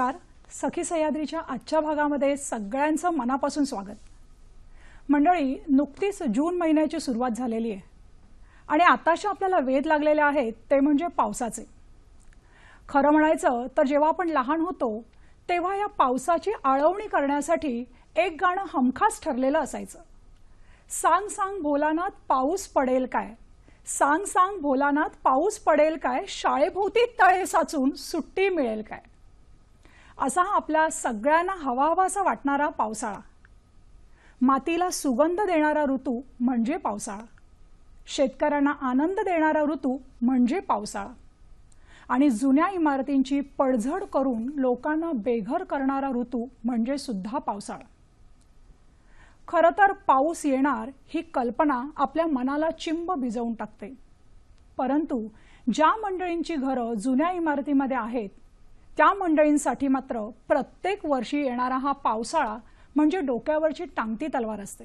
नमस्कार सखी सह्याद्रीच्या आजच्या भागामध्ये सगळ्यांचं मनापासून स्वागत मंडळी नुकतीच जून महिन्याची सुरुवात झालेली आहे आणि आताशा आपल्याला वेध लागलेले आहेत ते म्हणजे पावसाचे खरं म्हणायचं तर जेव्हा आपण लहान होतो तेव्हा या पावसाची आळवणी करण्यासाठी एक गाणं हमखास ठरलेलं असायचं सांग सांग भोलानात पाऊस पडेल काय सांग सांग भोलानात पाऊस पडेल काय शाळेभोवती तळे साचून सुट्टी मिळेल काय असा हा आपला सगळ्यांना हवा वाटणारा पावसाळा मातीला सुगंध देणारा ऋतू म्हणजे पावसाळा शेतकऱ्यांना आनंद देणारा ऋतू म्हणजे पावसाळा आणि जुन्या इमारतींची पडझड करून लोकांना बेघर करणारा ऋतू म्हणजे सुद्धा पावसाळा खरं तर पाऊस येणार ही कल्पना आपल्या मनाला चिंब भिजवून टाकते परंतु ज्या मंडळींची घरं जुन्या इमारतीमध्ये आहेत त्या मंडळींसाठी मात्र प्रत्येक वर्षी येणारा हा पावसाळा म्हणजे डोक्यावरची टांगती तलवार असते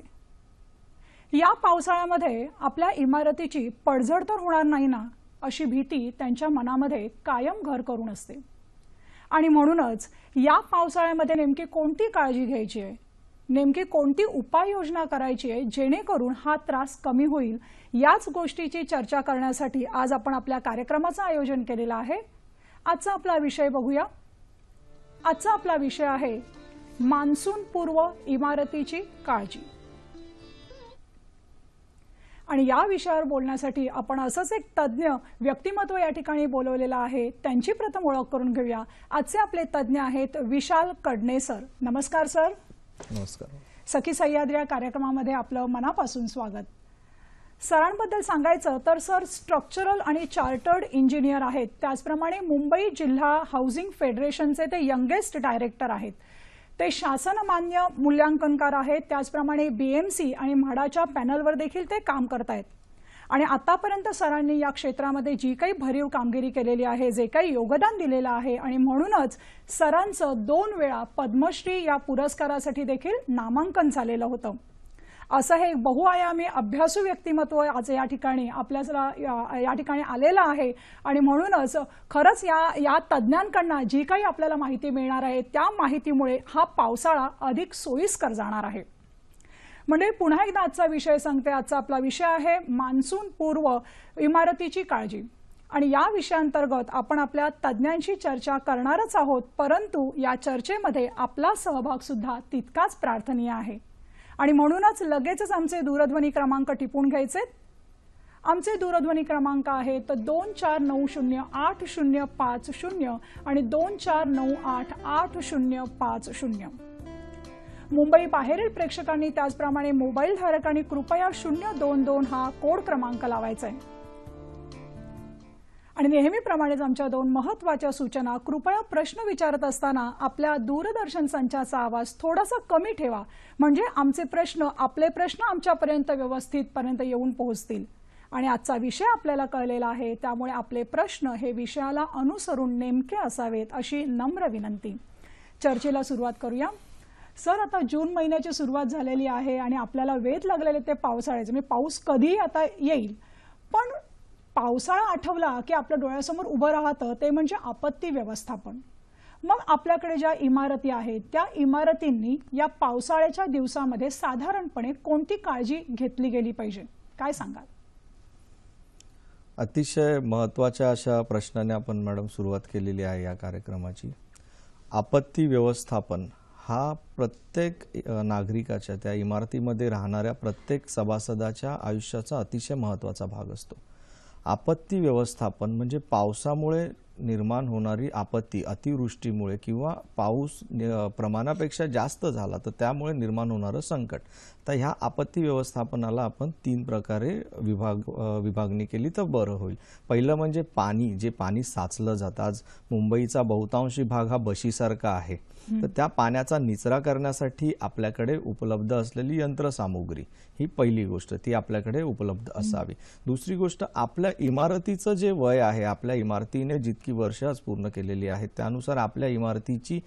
या पावसाळ्यामध्ये आपल्या इमारतीची पडझड तर होणार नाही ना अशी भीती त्यांच्या मनामध्ये कायम घर करून असते आणि म्हणूनच या पावसाळ्यामध्ये नेमकी कोणती काळजी घ्यायची आहे नेमकी कोणती उपाययोजना करायची आहे जेणेकरून हा त्रास कमी होईल याच गोष्टीची चर्चा करण्यासाठी आज आपण आपल्या कार्यक्रमाचं आयोजन केलेलं आहे आजचा आपला विषय बघूया आजचा आपला विषय आहे मान्सून पूर्व इमारतीची काळजी आणि या विषयावर बोलण्यासाठी आपण असंच एक तज्ज्ञ व्यक्तिमत्व या ठिकाणी बोलवलेलं आहे त्यांची प्रथम ओळख करून घेऊया आजचे आपले तज्ज्ञ आहेत विशाल कडणे सर नमस्कार सर नमस्कार सखी सह्याद्री या कार्यक्रमामध्ये आपलं मनापासून स्वागत सरांबद्दल सांगायचं तर सर स्ट्रक्चरल आणि चार्टर्ड इंजिनियर आहेत त्याचप्रमाणे मुंबई जिल्हा हाऊसिंग फेडरेशनचे ते यंगेस्ट डायरेक्टर आहेत ते शासनमान्य मूल्यांकनकार आहेत त्याचप्रमाणे बी एम सी आणि म्हाडाच्या पॅनलवर देखील ते काम आहेत आणि आतापर्यंत सरांनी या क्षेत्रामध्ये जी काही भरीव कामगिरी केलेली आहे जे काही योगदान दिलेलं आहे आणि म्हणूनच सरांचं दोन वेळा पद्मश्री या पुरस्कारासाठी देखील नामांकन झालेलं होतं असं हे बहुआयामी अभ्यासू व्यक्तिमत्व आज या ठिकाणी आपल्याला या ठिकाणी आलेलं आहे आणि म्हणूनच खरंच या या तज्ज्ञांकडनं जी काही आपल्याला माहिती मिळणार आहे त्या माहितीमुळे हा पावसाळा अधिक सोयीस्कर जाणार आहे म्हणजे पुन्हा एकदा आजचा विषय सांगते आजचा आपला विषय आहे मान्सून पूर्व इमारतीची काळजी आणि या विषयांतर्गत आपण आपल्या तज्ज्ञांशी चर्चा करणारच आहोत परंतु या चर्चेमध्ये आपला सहभाग सुद्धा तितकाच प्रार्थनीय आहे आणि म्हणूनच लगेचच आमचे दूरध्वनी क्रमांक टिपून घ्यायचे आमचे दूरध्वनी क्रमांक आहेत दोन चार नऊ शून्य आठ शून्य पाच शून्य आणि दोन चार नऊ आठ आठ शून्य पाच शून्य मुंबई बाहेरील प्रेक्षकांनी त्याचप्रमाणे मोबाईल धारकांनी कृपया शून्य दोन दोन हा कोड क्रमांक लावायचा आहे आणि नेहमीप्रमाणेच आमच्या दोन महत्वाच्या सूचना कृपया प्रश्न विचारत असताना आपल्या दूरदर्शन संचाचा आवाज थोडासा कमी ठेवा म्हणजे आमचे प्रश्न आपले प्रश्न आमच्यापर्यंत व्यवस्थितपर्यंत येऊन पोहोचतील आणि आजचा विषय आपल्याला कळलेला आहे त्यामुळे आपले प्रश्न हे विषयाला अनुसरून नेमके असावेत अशी नम्र विनंती चर्चेला सुरुवात करूया सर आता जून महिन्याची सुरुवात झालेली आहे आणि आपल्याला वेध लागलेले ते पावसाळ्याचे म्हणजे पाऊस कधीही आता येईल पण पावसाळा आठवला की आपल्या डोळ्यासमोर उभं राहतं ते म्हणजे आपत्ती व्यवस्थापन मग आपल्याकडे ज्या इमारती आहेत त्या इमारतींनी या पावसाळ्याच्या दिवसामध्ये साधारणपणे कोणती काळजी घेतली गेली पाहिजे काय सांगाल अतिशय महत्त्वाच्या अशा प्रश्नाने आपण मॅडम सुरुवात केलेली आहे या कार्यक्रमाची आपत्ती व्यवस्थापन हा प्रत्येक नागरिकाच्या त्या इमारतीमध्ये राहणाऱ्या प्रत्येक सभासदाच्या आयुष्याचा अतिशय महत्त्वाचा भाग असतो आपत्ती व्यवस्थापन म्हणजे पावसामुळे निर्माण होणारी आपत्ती अतिवृष्टीमुळे किंवा पाऊस प्रमाणापेक्षा जास्त झाला तर त्यामुळे निर्माण होणारं संकट तर ह्या आपत्ती व्यवस्थापनाला आपण तीन प्रकारे विभाग विभागणी केली तर बरं होईल पहिलं म्हणजे पाणी जे पाणी साचलं जातं आज मुंबईचा बहुतांशी भाग हा बशीसारखा आहे तर त्या पाण्याचा निचरा करण्यासाठी आपल्याकडे उपलब्ध असलेली यंत्रसामुग्री ही पहिली गोष्ट ती आपल्याकडे उपलब्ध असावी दुसरी गोष्ट आपल्या इमारतीचं जे वय आहे आपल्या इमारतीने जितकी वर्ष आज पूर्ण केलेली आहेत त्यानुसार आपल्या इमारतीची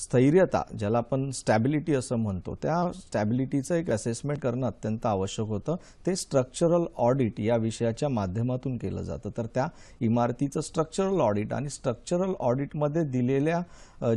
स्थैर्यता ज्याला आपण स्टॅबिलिटी असं म्हणतो त्या स्टॅबिलिटी तिचं एक असेसमेंट करणं अत्यंत आवश्यक होतं ते स्ट्रक्चरल ऑडिट या विषयाच्या माध्यमातून केलं जातं तर त्या इमारतीचं स्ट्रक्चरल ऑडिट आणि स्ट्रक्चरल ऑडिटमध्ये दिलेल्या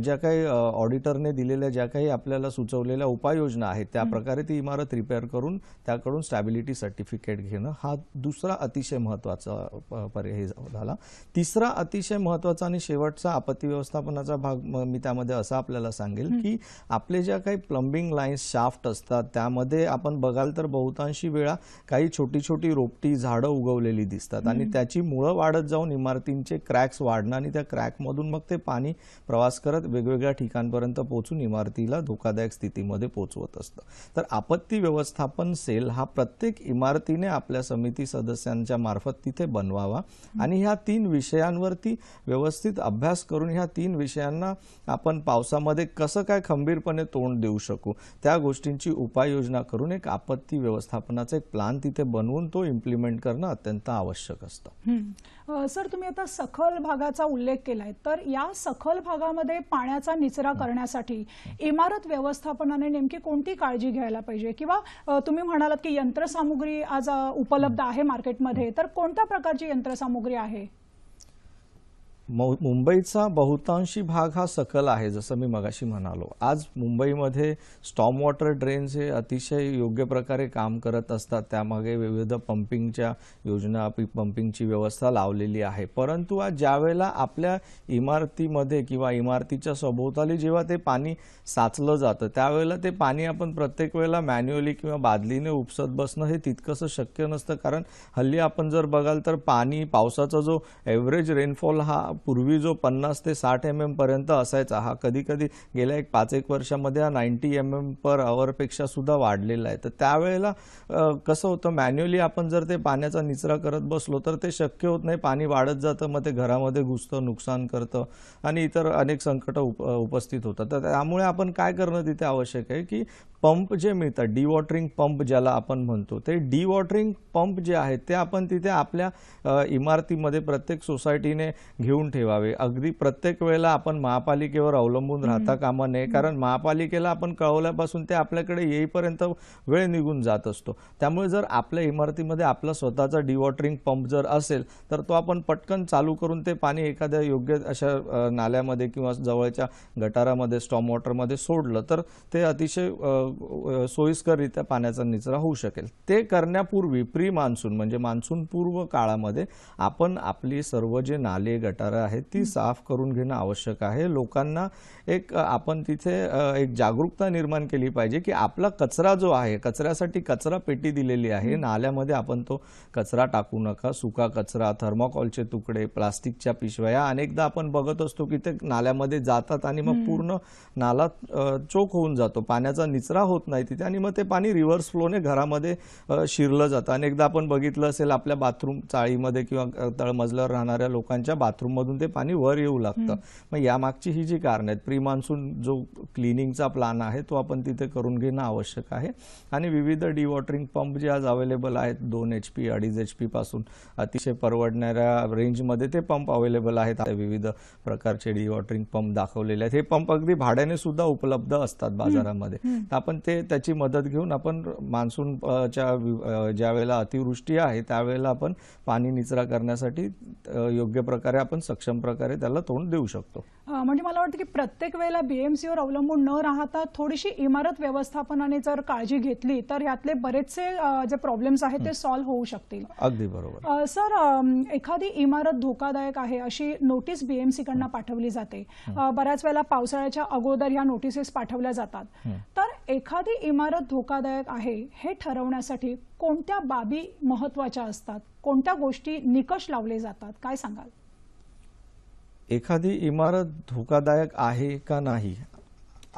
ज्या काही ऑडिटरने दिलेल्या ज्या काही आपल्याला सुचवलेल्या उपाययोजना आहेत त्या प्रकारे ती इमारत रिपेअर करून त्याकडून स्टॅबिलिटी सर्टिफिकेट घेणं हा दुसरा अतिशय महत्त्वाचा पर्याय झाला तिसरा अतिशय महत्त्वाचा आणि शेवटचा आपत्ती व्यवस्थापनाचा भाग मी त्यामध्ये असं आपल्याला सांगेल की आपले ज्या काही प्लंबिंग लाईन्स शाफ्ट असतात त्यामध्ये आपण बघाल तर बहुतांशी वेळा काही छोटी छोटी रोपटी झाडं उगवलेली दिसतात आणि त्याची मुळं वाढत जाऊन इमारतींचे क्रॅक्स वाढणं आणि त्या क्रॅकमधून मग ते पाणी प्रवास करत वेगवेगळ्या ठिकाणपर्यंत पोहोचून इमारतीला धोकादायक स्थितीमध्ये पोचवत असतं तर आपत्ती व्यवस्थापन सेल हा प्रत्येक इमारतीने आपल्या समिती सदस्यांच्या मार्फत तिथे बनवावा आणि ह्या तीन विषयांवरती व्यवस्थित अभ्यास करून ह्या तीन विषयांना आपण पावसामध्ये कसं काय खंबीरपणे तोंड देऊ शकू त्या गोष्टींची उपाययोजना करून एक आपत्ती व्यवस्थापनाचा एक प्लान तिथे बनवून तो इम्प्लिमेंट करणं अत्यंत आवश्यक असतं सर तुम्ही आता सखल भागाचा उल्लेख केलाय तर या सखल भागामध्ये पाण्याचा निचरा करण्यासाठी इमारत व्यवस्थापनाने नेमकी कोणती काळजी घ्यायला पाहिजे किंवा तुम्ही म्हणालात की यंत्रसामुग्री आज उपलब्ध आहे मार्केटमध्ये तर कोणत्या प्रकारची यंत्रसामुग्री आहे मुंबईचा बहुतांशी भाग हा सकल आहे जसं मी मगाशी म्हणालो आज मुंबईमध्ये स्टॉम वॉटर ड्रेन्स हे अतिशय योग्य प्रकारे काम करत असतात त्यामागे विविध पंपिंगच्या योजना पंपिंगची व्यवस्था लावलेली आहे परंतु आज ज्यावेळेला आपल्या इमारतीमध्ये किंवा इमारतीच्या सभोवताली जेव्हा ते पाणी साचलं जातं त्यावेळेला ते पाणी आपण प्रत्येक वेळेला मॅन्युअली किंवा बादलीने उपसत बसणं हे तितकंसं शक्य नसतं कारण हल्ली आपण जर बघाल तर पाणी पावसाचा जो ॲव्हरेज रेनफॉल हा पूर्वी जो पन्नास ते साठ एम एमपर्यंत असायचा हा कधीकधी गेल्या एक पाच एक वर्षामध्ये हा नाईंटी एम एम पर आवरपेक्षा सुद्धा वाढलेला आहे तर त्यावेळेला कसं होतं मॅन्युअली आपण जर ते पाण्याचा निचरा करत बसलो तर ते शक्य होत नाही पाणी वाढत जातं मग ते घरामध्ये घुसतं नुकसान करतं आणि इतर अनेक संकट उप उपस्थित होतात तर त्यामुळे आपण काय करणं तिथे आवश्यक आहे की पंप जे मिळतात डीवॉटरिंग पंप ज्याला आपण म्हणतो ते डीवॉटरिंग पंप जे आहेत ते आपण तिथे आपल्या इमारतीमध्ये प्रत्येक सोसायटीने घेऊन ठेवावे अगदी प्रत्येक वेळेला आपण महापालिकेवर अवलंबून राहता कामा नये कारण महापालिकेला आपण कळवल्यापासून ते आपल्याकडे येईपर्यंत वेळ निघून जात असतो त्यामुळे जर आपल्या इमारतीमध्ये आपला स्वतःचा डीवॉटरिंग पंप जर असेल तर तो आपण पटकन चालू करून ते पाणी एखाद्या योग्य अशा नाल्यामध्ये किंवा जवळच्या गटारामध्ये स्टॉम वॉटरमध्ये सोडलं तर ते अतिशय सोयीस्कररित्या पाण्याचा निचरा होऊ शकेल ते करण्यापूर्वी प्री मान्सून म्हणजे मान्सून पूर्व काळामध्ये आपण आपली सर्व जे नाले गटारं आहेत ती साफ करून घेणं आवश्यक आहे लोकांना एक आपण तिथे एक जागरूकता निर्माण केली पाहिजे की आपला कचरा जो आहे कचऱ्यासाठी कचरा पेटी दिलेली आहे नाल्यामध्ये आपण तो कचरा टाकू नका सुका कचरा थर्माकॉलचे तुकडे प्लास्टिकच्या पिशव्या अनेकदा आपण बघत असतो की ते नाल्यामध्ये जातात आणि मग पूर्ण नाला चोख होऊन जातो पाण्याचा निचरा कचरा होत नाही तिथे आणि मग ते पाणी रिव्हर्स फ्लोने घरामध्ये शिरलं जातं एकदा आपण बघितलं असेल आपल्या बाथरूम चाळीमध्ये किंवा तळमजल्यावर राहणाऱ्या लोकांच्या बाथरूममधून ते पाणी वर येऊ लागतं मग यामागची ही जी कारण आहेत प्री मान्सून जो क्लिनिंगचा प्लान आहे तो आपण तिथे करून घेणं आवश्यक आहे आणि विविध डिवॉटरिंग पंप जे आज अवेलेबल आहेत दोन एच पी अडीच एच पासून अतिशय परवडणाऱ्या रेंजमध्ये ते पंप अवेलेबल आहेत विविध प्रकारचे डिवॉटरिंग पंप दाखवलेले आहेत हे पंप अगदी भाड्याने सुद्धा उपलब्ध असतात बाजारामध्ये पण ते त्याची मदत घेऊन आपण मान्सूनच्या ज्या वेळेला अतिवृष्टी आहे त्यावेळेला आपण पाणी निचरा करण्यासाठी योग्य प्रकारे आपण सक्षम प्रकारे त्याला तोंड देऊ शकतो म्हणजे मला वाटतं की प्रत्येक वेळेला बीएमसीवर अवलंबून न राहता थोडीशी इमारत व्यवस्थापनाने जर काळजी घेतली तर यातले बरेचसे जे प्रॉब्लेम्स आहेत ते सॉल्व्ह होऊ शकतील अगदी बरोबर सर एखादी इमारत धोकादायक आहे अशी नोटीस बीएमसी कडनं पाठवली जाते बऱ्याच वेळेला पावसाळ्याच्या अगोदर या नोटिसेस पाठवल्या जातात तर एखादी इमारत धोकादायक आहे हे ठरवण्यासाठी कोणत्या बाबी महत्वाच्या असतात कोणत्या गोष्टी निकष लावले जातात काय सांगाल एखादी इमारत धोकादायक आहे का नाही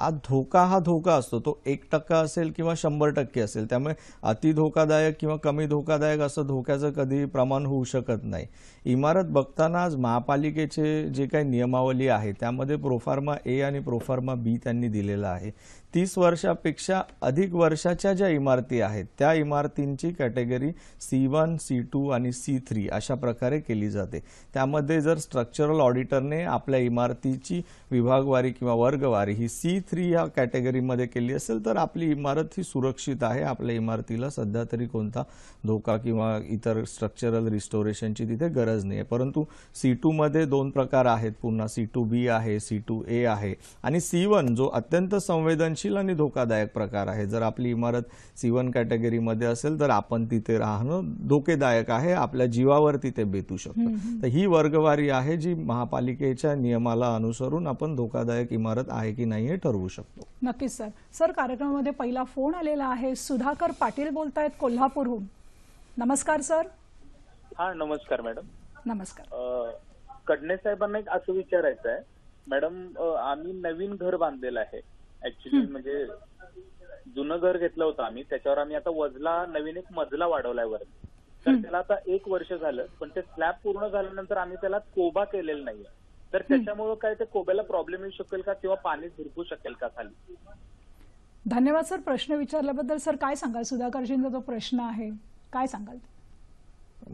आज धोका हा धोका असतो तो एक टक्का असेल किंवा शंभर टक्के असेल त्यामुळे अति धोकादायक किंवा कमी धोकादायक असं धोक्याचं कधी प्रमाण होऊ शकत नाही इमारत बघताना आज महापालिकेचे जे काही नियमावली आहे त्यामध्ये प्रोफार्मा ए आणि प्रोफार्मा बी त्यांनी दिलेला आहे तीस वर्षापेक्षा अधिक वर्षाच्या ज्या इमारती आहेत त्या इमारतींची category C one C two आणि सी थ्री अशा प्रकारे केली जाते त्यामध्ये जर स्ट्रक्चरल ऑडिटरने आपल्या इमारतीची विभागवारी किंवा वर्गवारी ही सी थ्री या कॅटेगरीमध्ये केली असेल तर आपली इमारत ही सुरक्षित आहे आपल्या इमारतीला सध्या तरी कोणता धोका किंवा इतर स्ट्रक्चरल रिस्टोरेशनची तिथे गरज नाही आहे परंतु सी टूमध्ये दोन प्रकार आहेत पुन्हा सी टू बी आहे सी टू ए आहे आणि सी वन जो अत्यंत संवेदनशील संवेदनशील आणि धोकादायक प्रकार आहे जर आपली इमारत सी वन कॅटेगरीमध्ये असेल तर आपण तिथे राहणं धोकेदायक आहे आपल्या जीवावर तिथे बेतू शकतो तर ही वर्गवारी आहे जी महापालिकेच्या नियमाला अनुसरून आपण धोकादायक इमारत आहे की नाही हे ठरवू शकतो नक्कीच सर सर कार्यक्रमामध्ये पहिला फोन आलेला आहे सुधाकर पाटील बोलतायत कोल्हापूरहून नमस्कार सर हा नमस्कार मॅडम नमस्कार कडणे साहेबांना एक असं विचारायचं आहे मॅडम आम्ही नवीन घर बांधलेलं आहे ऍक्च्युली म्हणजे जुनं घर घेतलं होतं आम्ही त्याच्यावर आम्ही आता वजला नवीन एक मजला वाढवलाय वर तर त्याला आता एक वर्ष झालं पण ते स्लॅब पूर्ण झाल्यानंतर आम्ही त्याला कोबा केलेला नाहीये तर त्याच्यामुळे काय ते कोब्याला प्रॉब्लेम येऊ शकेल का किंवा पाणी झिरपू शकेल का खाली धन्यवाद सर प्रश्न विचारल्याबद्दल सर काय सांगाल सुधाकरजींचा जो प्रश्न आहे काय सांगाल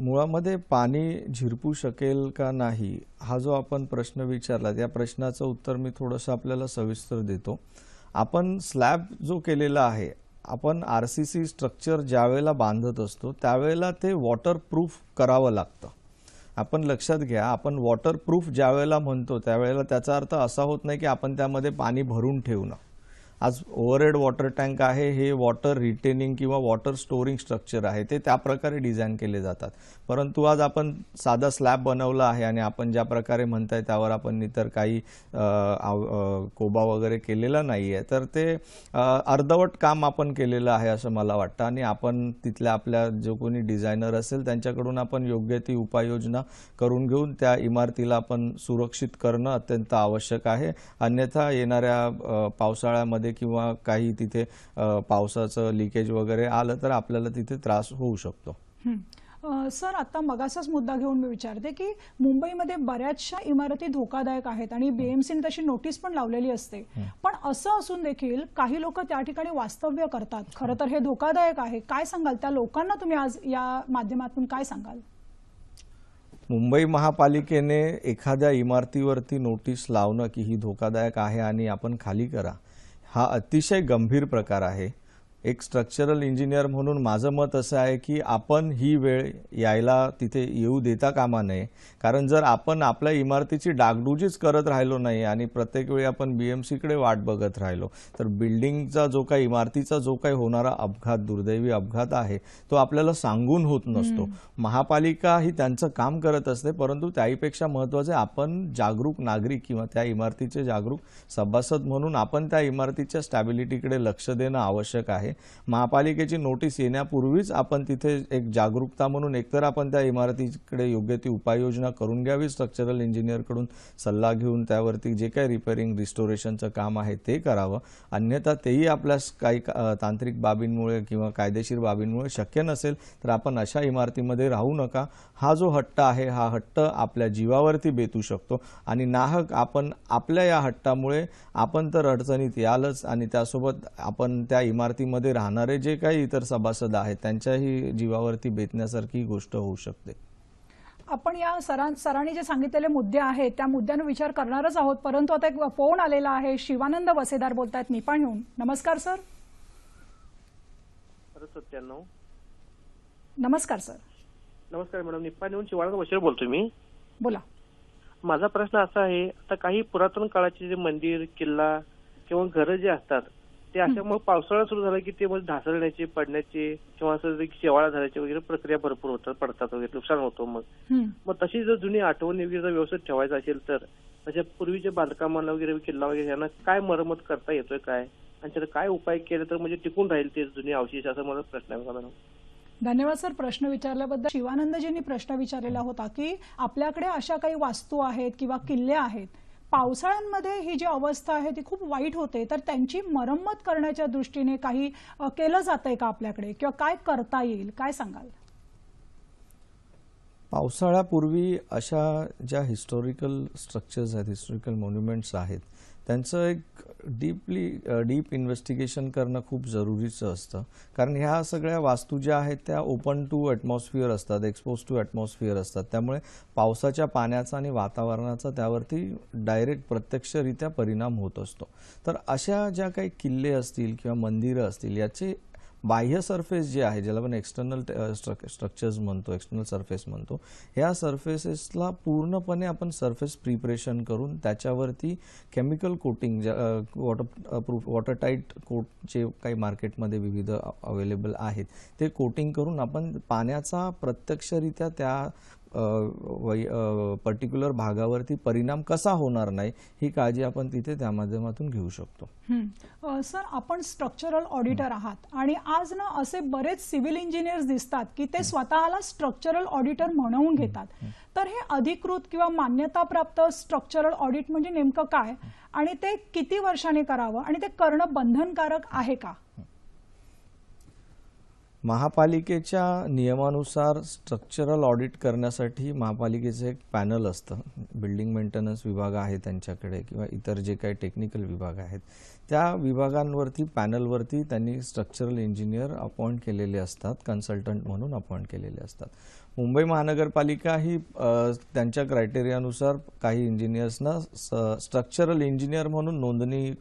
मुळामध्ये पाणी झिरपू शकेल का नाही हा जो आपण प्रश्न विचारला त्या प्रश्नाचं उत्तर मी थोडंसं आपल्याला सविस्तर देतो आपण स्लॅब जो केलेला आहे आपण आर सी सी स्ट्रक्चर ज्यावेळेला बांधत असतो त्यावेळेला ते वॉटरप्रूफ करावं लागतं आपण लक्षात घ्या आपण वॉटरप्रूफ ज्यावेळेला म्हणतो त्यावेळेला त्याचा अर्थ असा होत नाही की आपण त्यामध्ये पाणी भरून ठेवणं आज ओव्हरहेड वॉटर टँक आहे हे वॉटर रिटेनिंग किंवा वॉटर स्टोरिंग स्ट्रक्चर आहे ते त्या प्रकारे डिझाईन केले जातात परंतु आज आपण साधा स्लॅब बनवला आहे आणि आपण ज्या प्रकारे म्हणताय त्यावर आपण इतर काही कोबा वगैरे केलेला नाही आहे तर ते अर्धवट काम आपण केलेलं आहे असं मला वाटतं आणि आपण तिथल्या आपल्या जो कोणी डिझायनर असेल त्यांच्याकडून आपण योग्य ती उपाययोजना करून घेऊन त्या इमारतीला आपण सुरक्षित करणं अत्यंत आवश्यक आहे अन्यथा येणाऱ्या पावसाळ्यामध्ये मध्ये किंवा काही तिथे पावसाचं लिकेज वगैरे आलं तर आपल्याला तिथे त्रास होऊ शकतो सर आता मगाचाच मुद्दा घेऊन मी विचारते की मुंबईमध्ये बऱ्याचशा इमारती धोकादायक आहेत आणि बीएमसीने तशी नोटीस पण लावलेली असते पण असं असून देखील काही लोक त्या ठिकाणी वास्तव्य करतात खरं तर हे धोकादायक आहे काय सांगाल त्या लोकांना तुम्ही आज या माध्यमातून काय सांगाल मुंबई महापालिकेने एखाद्या इमारतीवरती नोटीस लावणं की ही धोकादायक आहे आणि आपण खाली करा हा अतिशय गंभीर प्रकार आहे एक स्ट्रक्चरल इंजिनियर म्हणून माझं मत असं आहे की आपण ही वेळ यायला तिथे येऊ देता कामा नये कारण जर आपण आपल्या इमारतीची डागडुजीच करत राहिलो नाही आणि प्रत्येक वेळी आपण बी एम सीकडे वाट बघत राहिलो तर बिल्डिंगचा जो काही इमारतीचा जो काही होणारा अपघात दुर्दैवी अपघात आहे तो आपल्याला सांगून होत नसतो महापालिका ही त्यांचं काम करत असते परंतु त्याहीपेक्षा महत्त्वाचे आपण जागरूक नागरिक किंवा त्या इमारतीचे जागरूक सभासद म्हणून आपण त्या इमारतीच्या स्टॅबिलिटीकडे लक्ष देणं आवश्यक आहे महापालिकेची नोटीस येण्यापूर्वीच आपण तिथे एक जागरूकता म्हणून एकतर आपण त्या इमारतीकडे योग्य ती उपाययोजना करून घ्यावी स्ट्रक्चरल इंजिनियरकडून सल्ला घेऊन त्यावरती जे काही रिपेअरिंग रिस्टोरेशनचं काम आहे ते करावं अन्यथा तेही आपल्यास काही तांत्रिक बाबींमुळे किंवा कायदेशीर बाबींमुळे शक्य नसेल तर आपण अशा इमारतीमध्ये राहू नका हा जो हट्ट आहे हा हट्ट आपल्या जीवावरती बेतू शकतो आणि नाहक आपण आपल्या या हट्टामुळे आपण तर अडचणीत यालच आणि त्यासोबत आपण त्या इमारतीमध्ये मध्ये राहणारे जे काही इतर सभासद आहेत त्यांच्याही जीवावरती बेतण्यासारखी गोष्ट होऊ शकते आपण या सरां सरांनी जे सांगितलेले मुद्दे आहेत त्या मुद्द्यांवर विचार करणारच आहोत परंतु आता एक फोन आलेला आहे शिवानंद वसेदार बोलतायत येऊन नमस्कार सर नमस्कार सर नमस्कार मॅडम निपाणहून शिवानंद वसेदार बोलतोय मी बोला माझा प्रश्न असा आहे आता काही पुरातन काळाचे जे मंदिर किल्ला किंवा घरं जे असतात ते मग पावसाळा सुरू झाला की ते मग ढासळण्याची पडण्याची किंवा असं शेवाळा झाल्याची वगैरे प्रक्रिया भरपूर होतात पडतात वगैरे नुकसान होतो मग मग तशी जर जुनी आठवण वगैरे व्यवस्थित ठेवायचं असेल तर अशा पूर्वीच्या बांधकामाला वगैरे किल्ला वगैरे यांना काय मरमत करता येतोय काय आणि त्याला काय उपाय केले तर म्हणजे टिकून राहील ते जुने अवशेष असं मला प्रश्न आहे धन्यवाद सर प्रश्न विचारल्याबद्दल शिवानंदजींनी प्रश्न विचारलेला होता की आपल्याकडे अशा काही वास्तू आहेत किंवा किल्ले आहेत पावसाळ्यांमध्ये ही जी अवस्था आहे ती खूप वाईट होते तर त्यांची मरम्मत करण्याच्या दृष्टीने काही केलं जात आहे का आपल्याकडे किंवा काय करता येईल काय सांगाल पावसाळ्यापूर्वी अशा ज्या हिस्टॉरिकल स्ट्रक्चर्स आहेत हिस्टॉरिकल मॉन्युमेंट्स आहेत त्यांचं एक डीपली डीप इन्व्हेस्टिगेशन करणं खूप जरुरीचं असतं कारण ह्या सगळ्या वास्तू ज्या आहेत त्या ओपन टू ॲटमॉस्फिअर असतात एक्सपोज टू ॲटमॉस्फिअर असतात त्यामुळे पावसाच्या पाण्याचा आणि वातावरणाचा त्यावरती डायरेक्ट प्रत्यक्षरित्या परिणाम होत असतो तर अशा ज्या काही किल्ले असतील किंवा मंदिरं असतील याचे बाह्य सरफेस जे आहे ज्याला आपण एक्सटर्नल स्ट्रक स्ट्रक्चर्स म्हणतो एक्सटर्नल सरफेस म्हणतो ह्या सरफेसेसला पूर्णपणे आपण सरफेस प्रिपरेशन करून त्याच्यावरती केमिकल कोटिंग ज्या वॉटर प्रूफ वॉटरटाईट कोट जे काही मार्केटमध्ये विविध अवेलेबल आहेत ते कोटिंग करून आपण पाण्याचा प्रत्यक्षरित्या त्या पर्टिक्युलर भागावरती परिणाम कसा होणार नाही ही काळजी आपण तिथे त्या माध्यमातून घेऊ शकतो सर आपण स्ट्रक्चरल ऑडिटर आहात आणि आज ना असे बरेच सिव्हिल इंजिनियर्स दिसतात की ते स्वतःला स्ट्रक्चरल ऑडिटर म्हणवून घेतात तर हे अधिकृत किंवा मान्यताप्राप्त स्ट्रक्चरल ऑडिट म्हणजे नेमकं काय आणि ते किती वर्षाने करावं आणि ते करणं बंधनकारक आहे का महापालिकेच्या नियमानुसार स्ट्रक्चरल ऑडिट करण्यासाठी महापालिकेचं एक पॅनल असतं बिल्डिंग मेंटेनन्स विभाग आहे त्यांच्याकडे किंवा इतर जे काही टेक्निकल विभाग आहेत त्या विभागांवरती पॅनलवरती त्यांनी स्ट्रक्चरल इंजिनियर अपॉइंट केलेले असतात कन्सल्टंट म्हणून अपॉइंट केलेले असतात मुंबई महानगरपालिका ही त्यांच्या क्रायटेरियानुसार काही इंजिनियर्सना स्ट्रक्चरल इंजिनियर म्हणून नोंदणी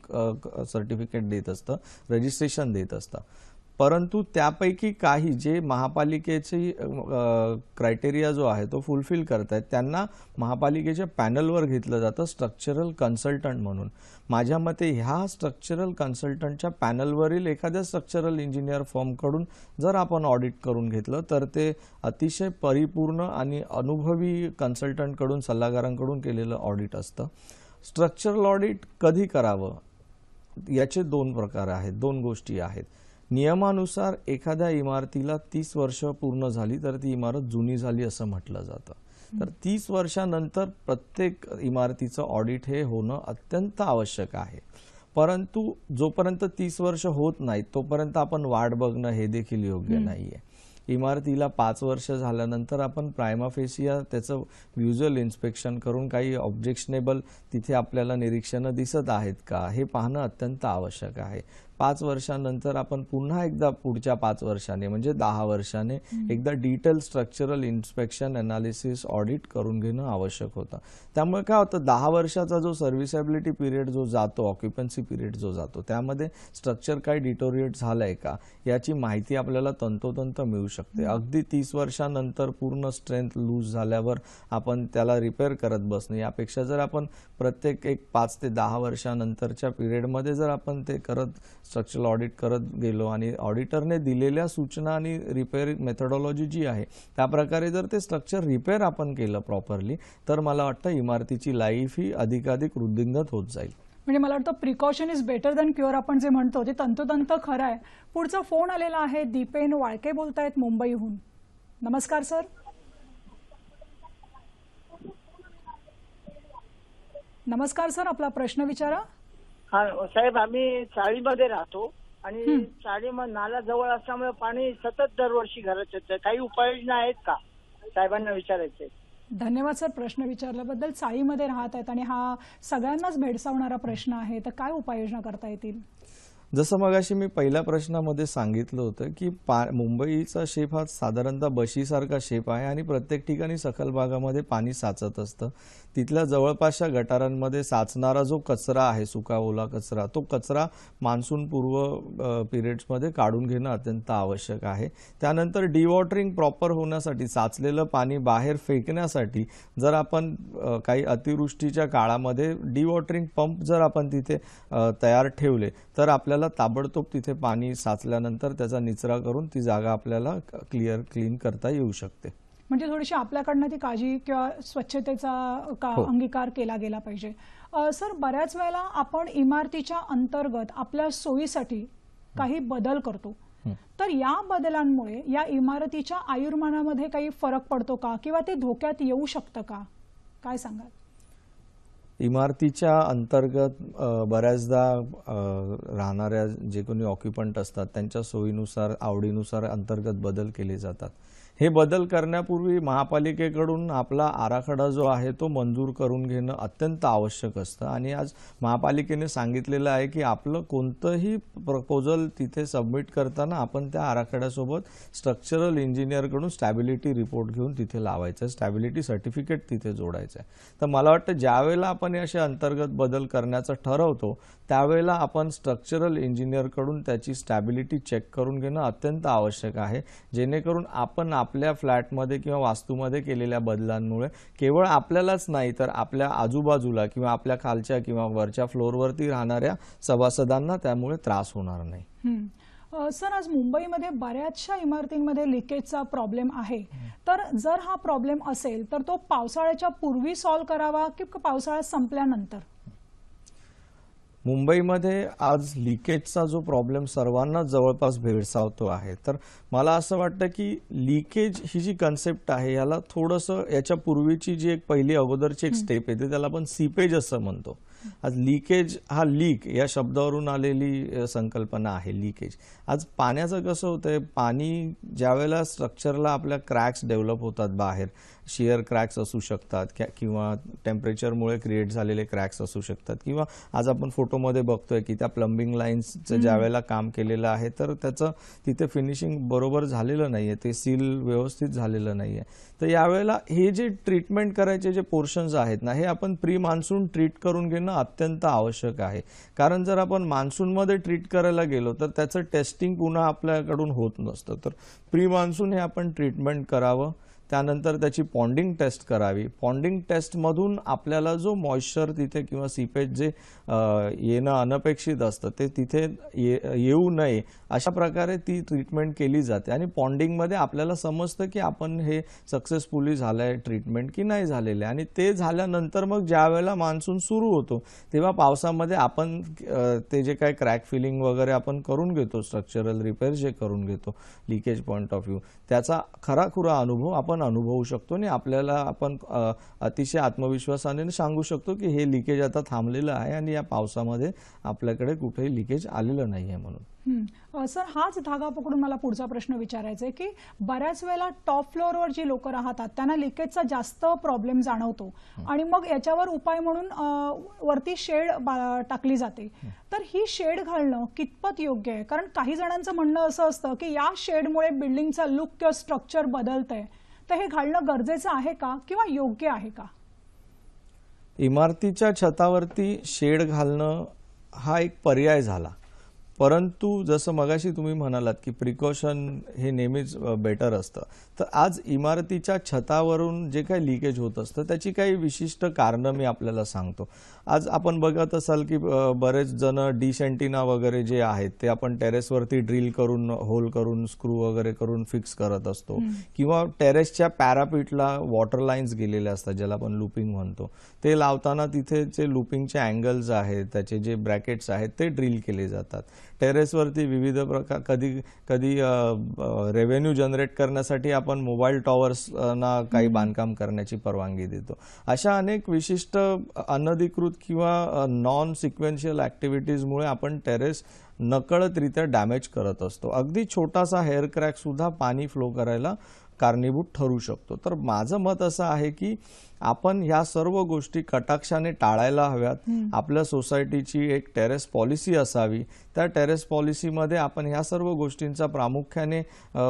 सर्टिफिकेट देत असतं रजिस्ट्रेशन देत असतं परंतु त्यापैकी काही जे महापालिकेची क्रायटेरिया जो आहे तो फुलफिल करत आहेत त्यांना महापालिकेच्या पॅनलवर घेतलं जातं स्ट्रक्चरल कन्सल्टंट म्हणून माझ्या मते ह्या स्ट्रक्चरल कन्सल्टंटच्या पॅनलवरील एखाद्या स्ट्रक्चरल इंजिनियर फॉर्मकडून जर आपण ऑडिट करून घेतलं तर ते अतिशय परिपूर्ण आणि अनुभवी कन्सल्टंटकडून सल्लागारांकडून केलेलं ऑडिट असतं स्ट्रक्चरल ऑडिट कधी करावं याचे दोन प्रकार आहेत दोन गोष्टी आहेत नियमानुसार एखाद्या इमारतीला तीस वर्ष पूर्ण झाली तर ती इमारत जुनी झाली असं म्हटलं जातं तर तीस वर्षानंतर प्रत्येक इमारतीचं ऑडिट हे होणं अत्यंत आवश्यक आहे परंतु जोपर्यंत तीस वर्ष होत नाहीत तोपर्यंत आपण वाट बघणं हे देखील योग्य नाही आहे इमारतीला पाच वर्ष झाल्यानंतर आपण प्रायमाफेसिया त्याचं व्ह्युज्युअल इन्स्पेक्शन करून काही ऑब्जेक्शनेबल तिथे आपल्याला निरीक्षणं दिसत आहेत का हे पाहणं अत्यंत आवश्यक आहे पाच वर्षानंतर आपण पुन्हा एकदा पुढच्या पाच वर्षाने म्हणजे दहा वर्षाने एकदा detail structural inspection analysis audit करून घेणं आवश्यक होतं त्यामुळे काय होतं दहा वर्षाचा जो सर्व्हिसेबिलिटी पिरियड जो जातो ऑक्युपन्सी पिरियड जो जातो त्यामध्ये स्ट्रक्चर काय डिटोरिएट झालं का याची माहिती आपल्याला तंतोतंत मिळू शकते अगदी तीस वर्षानंतर पूर्ण स्ट्रेंथ लूज झाल्यावर आपण त्याला रिपेअर करत बसणे यापेक्षा जर आपण प्रत्येक एक पाच ते दहा वर्षानंतरच्या पिरियडमध्ये जर आपण ते करत स्ट्रक्चरल ऑडिट करत गेलो आणि ऑडिटरने दिलेल्या सूचना आणि रिपेअर मेथडॉलॉजी जी आहे त्याप्रकारे जर ते स्ट्रक्चर रिपेअर आपण केलं प्रॉपरली तर मला वाटतं इमारतीची लाईफ ही अधिकाधिक वृद्धिंगत होत जाईल म्हणजे मला वाटतं precaution is better than cure आपण जे म्हणतो ते तंतोतंत खरं आहे पुढचा फोन आलेला आहे दीपेन वाळके बोलतायत मुंबईहून नमस्कार सर नमस्कार सर आपला प्रश्न विचारा साहेब आम्ही चाळीमध्ये राहतो आणि चाळी नाला जवळ असल्यामुळे पाणी सतत दरवर्षी घरात येत काही उपाययोजना आहेत का साहेबांना विचारायचे धन्यवाद सर प्रश्न विचारल्याबद्दल चाळीमध्ये राहत आहेत आणि हा सगळ्यांनाच भेडसावणारा प्रश्न आहे तर काय उपाययोजना करता येतील जसं अशी मी पहिल्या प्रश्नामध्ये सांगितलं होतं की मुंबईचा शेप हा साधारणतः बशीसारखा शेप आहे आणि प्रत्येक ठिकाणी सखल भागामध्ये पाणी साचत असतं तिथल्या जवळपासच्या गटारांमध्ये साचणारा जो कचरा आहे सुका ओला कचरा तो कचरा मान्सूनपूर्व पिरियड्समध्ये काढून घेणं अत्यंत आवश्यक आहे त्यानंतर डिवॉटरिंग प्रॉपर होण्यासाठी साचलेलं पाणी बाहेर फेकण्यासाठी जर आपण काही अतिवृष्टीच्या काळामध्ये डिवॉटरिंग पंप जर आपण तिथे तयार ठेवले तर आपल्याला ताबडतोब तिथे पाणी साचल्यानंतर त्याचा निचरा करून ती जागा आपल्याला क्लिअर क्लीन करता येऊ शकते म्हणजे थोडीशी आपल्याकडनं ती काळजी किंवा स्वच्छतेचा का हो. अंगीकार केला गेला पाहिजे सर बऱ्याच वेळेला आपण इमारतीच्या अंतर्गत आपल्या सोयीसाठी काही बदल करतो तर या बदलांमुळे या इमारतीच्या आयुर्मानामध्ये काही फरक पडतो का किंवा ते धोक्यात येऊ शकतं का काय सांगाल इमारतीच्या अंतर्गत बऱ्याचदा राहणाऱ्या जे कोणी ऑक्युपंट असतात त्यांच्या सोयीनुसार आवडीनुसार अंतर्गत बदल केले जातात हे बदल करण्यापूर्वी महापालिकेकडून आपला आराखडा जो आहे तो मंजूर करून घेणं अत्यंत आवश्यक असतं आणि आज महापालिकेने सांगितलेलं आहे की आपलं कोणतंही प्रपोजल तिथे सबमिट करताना आपण त्या आराखड्यासोबत स्ट्रक्चरल इंजिनियरकडून स्टॅबिलिटी रिपोर्ट घेऊन तिथे लावायचं आहे स्टॅबिलिटी सर्टिफिकेट तिथे जोडायचं आहे तर मला वाटतं ज्यावेळेला आपण असे अंतर्गत बदल करण्याचं ठरवतो त्यावेळेला आपण स्ट्रक्चरल इंजिनियरकडून त्याची स्टॅबिलिटी चेक करून घेणं अत्यंत आवश्यक आहे जेणेकरून आपण आपल्या फ्लॅटमध्ये किंवा वास्तूमध्ये केलेल्या बदलांमुळे केवळ आपल्यालाच नाही तर आपल्या आजूबाजूला किंवा आपल्या खालच्या किंवा वरच्या फ्लोअरवरती राहणाऱ्या सभासदांना त्यामुळे त्रास होणार नाही सर आज मुंबईमध्ये बऱ्याचशा इमारतींमध्ये लिकेजचा प्रॉब्लेम आहे तर जर हा प्रॉब्लेम असेल तर तो पावसाळ्याच्या पूर्वी सॉल्व्ह करावा की पावसाळा संपल्यानंतर मुंबईमध्ये आज लिकेजचा जो प्रॉब्लेम सर्वांना जवळपास भेडसावतो आहे तर मला असं वाटतं की लिकेज ही जी कन्सेप्ट आहे याला थोडंसं याच्या पूर्वीची जी एक पहिली अगोदरची एक स्टेप येते त्याला आपण सीपेज असं म्हणतो आज लिकेज हा लीक या शब्दावरून आलेली संकल्पना आहे लिकेज आज पाण्याचं कसं होतंय पाणी ज्यावेळेला स्ट्रक्चरला आपल्या क्रॅक्स डेव्हलप होतात बाहेर शेअर क्रॅक्स असू शकतात किंवा टेम्परेचरमुळे क्रिएट झालेले क्रॅक्स असू शकतात किंवा आज आपण फोटोमध्ये बघतोय की त्या प्लंबिंग लाईन्सचं ज्या वेळेला काम केलेलं आहे तर त्याचं तिथे फिनिशिंग बरोबर झालेलं नाही आहे ते सील व्यवस्थित झालेलं नाही आहे तर यावेळेला हे जे ट्रीटमेंट करायचे जे पोर्शन्स आहेत ना हे आपण प्री मान्सून ट्रीट करून घेणं अत्यंत आवश्यक आहे कारण जर आपण मान्सूनमध्ये ट्रीट करायला गेलो तर त्याचं टेस्टिंग पुन्हा आपल्याकडून होत नसतं तर प्री मान्सून हे आपण ट्रीटमेंट करावं त्यानंतर त्याची पॉन्डिंग टेस्ट करावी पॉन्डिंग टेस्टमधून आपल्याला जो मॉइश्चर तिथे किंवा सीपेज जे येणं अनपेक्षित असतं ते तिथे ये येऊ नये अशा प्रकारे ती ट्रीटमेंट केली जाते आणि पॉन्डिंगमध्ये आपल्याला समजतं की आपण हे सक्सेसफुली झालं आहे ट्रीटमेंट की नाही झालेलं आहे आणि ते झाल्यानंतर मग वेळेला मान्सून सुरू होतो तेव्हा पावसामध्ये आपण ते जे काय क्रॅक फिलिंग वगैरे आपण करून घेतो स्ट्रक्चरल रिपेअर जे करून घेतो लिकेज पॉईंट ऑफ व्ह्यू त्याचा खराखुरा अनुभव आपण आपण अनुभवू शकतो आणि आपल्याला आपण अतिशय आत्मविश्वासाने सांगू शकतो की हे लिकेज आता थांबलेलं आहे आणि या पावसामध्ये आपल्याकडे कुठेही लिकेज आलेलं नाही आहे म्हणून सर हाच धागा पकडून मला पुढचा प्रश्न विचारायचा आहे की बऱ्याच वेळेला टॉप फ्लोअरवर जी लोक राहतात त्यांना लिकेजचा जास्त प्रॉब्लेम जाणवतो आणि मग याच्यावर उपाय म्हणून वरती शेड टाकली जाते तर ही शेड घालणं कितपत योग्य आहे कारण काही जणांचं म्हणणं असं असतं की या शेडमुळे बिल्डिंगचा लुक किंवा स्ट्रक्चर बदलतंय तर हे घालणं गरजेचं आहे का किंवा योग्य आहे का इमारतीच्या छतावरती शेड घालणं हा एक पर्याय झाला परंतु जसं मगाशी तुम्ही म्हणालात की प्रिकॉशन हे नेहमीच बेटर असतं तर आज इमारतीच्या छतावरून जे काही लिकेज होत असतं त्याची काही विशिष्ट कारणं मी आपल्याला सांगतो आज आपण बघत असाल की बरेच जण डिसेंटिना वगैरे जे आहेत ते आपण टेरेसवरती ड्रिल करून होल करून स्क्रू वगैरे करून फिक्स करत असतो किंवा टेरेसच्या पॅरापीटला वॉटर लाईन्स गेलेल्या असतात ज्याला आपण लुपिंग म्हणतो ते लावताना तिथे जे लुपिंगचे अँगल्स आहेत त्याचे जे ब्रॅकेट्स आहेत ते ड्रिल केले जातात टेरेसवरती विविध प्रकार कधी कधी रेव्हेन्यू जनरेट करण्यासाठी आपण मोबाईल टॉवर्सना काही बांधकाम करण्याची परवानगी देतो अशा अनेक विशिष्ट अनधिकृत किंवा नॉन सिक्वेन्शियल ॲक्टिव्हिटीजमुळे आपण टेरेस नकळतरित्या डॅमेज करत असतो अगदी छोटासा हेअर क्रॅकसुद्धा पाणी फ्लो करायला कारणीभूत ठरू शकतो तर माझं मत असं आहे की आपण ह्या सर्व गोष्टी कटाक्षाने टाळायला हव्यात आपल्या सोसायटीची एक टेरेस पॉलिसी असावी त्या टेरेस पॉलिसीमध्ये आपण ह्या सर्व गोष्टींचा प्रामुख्याने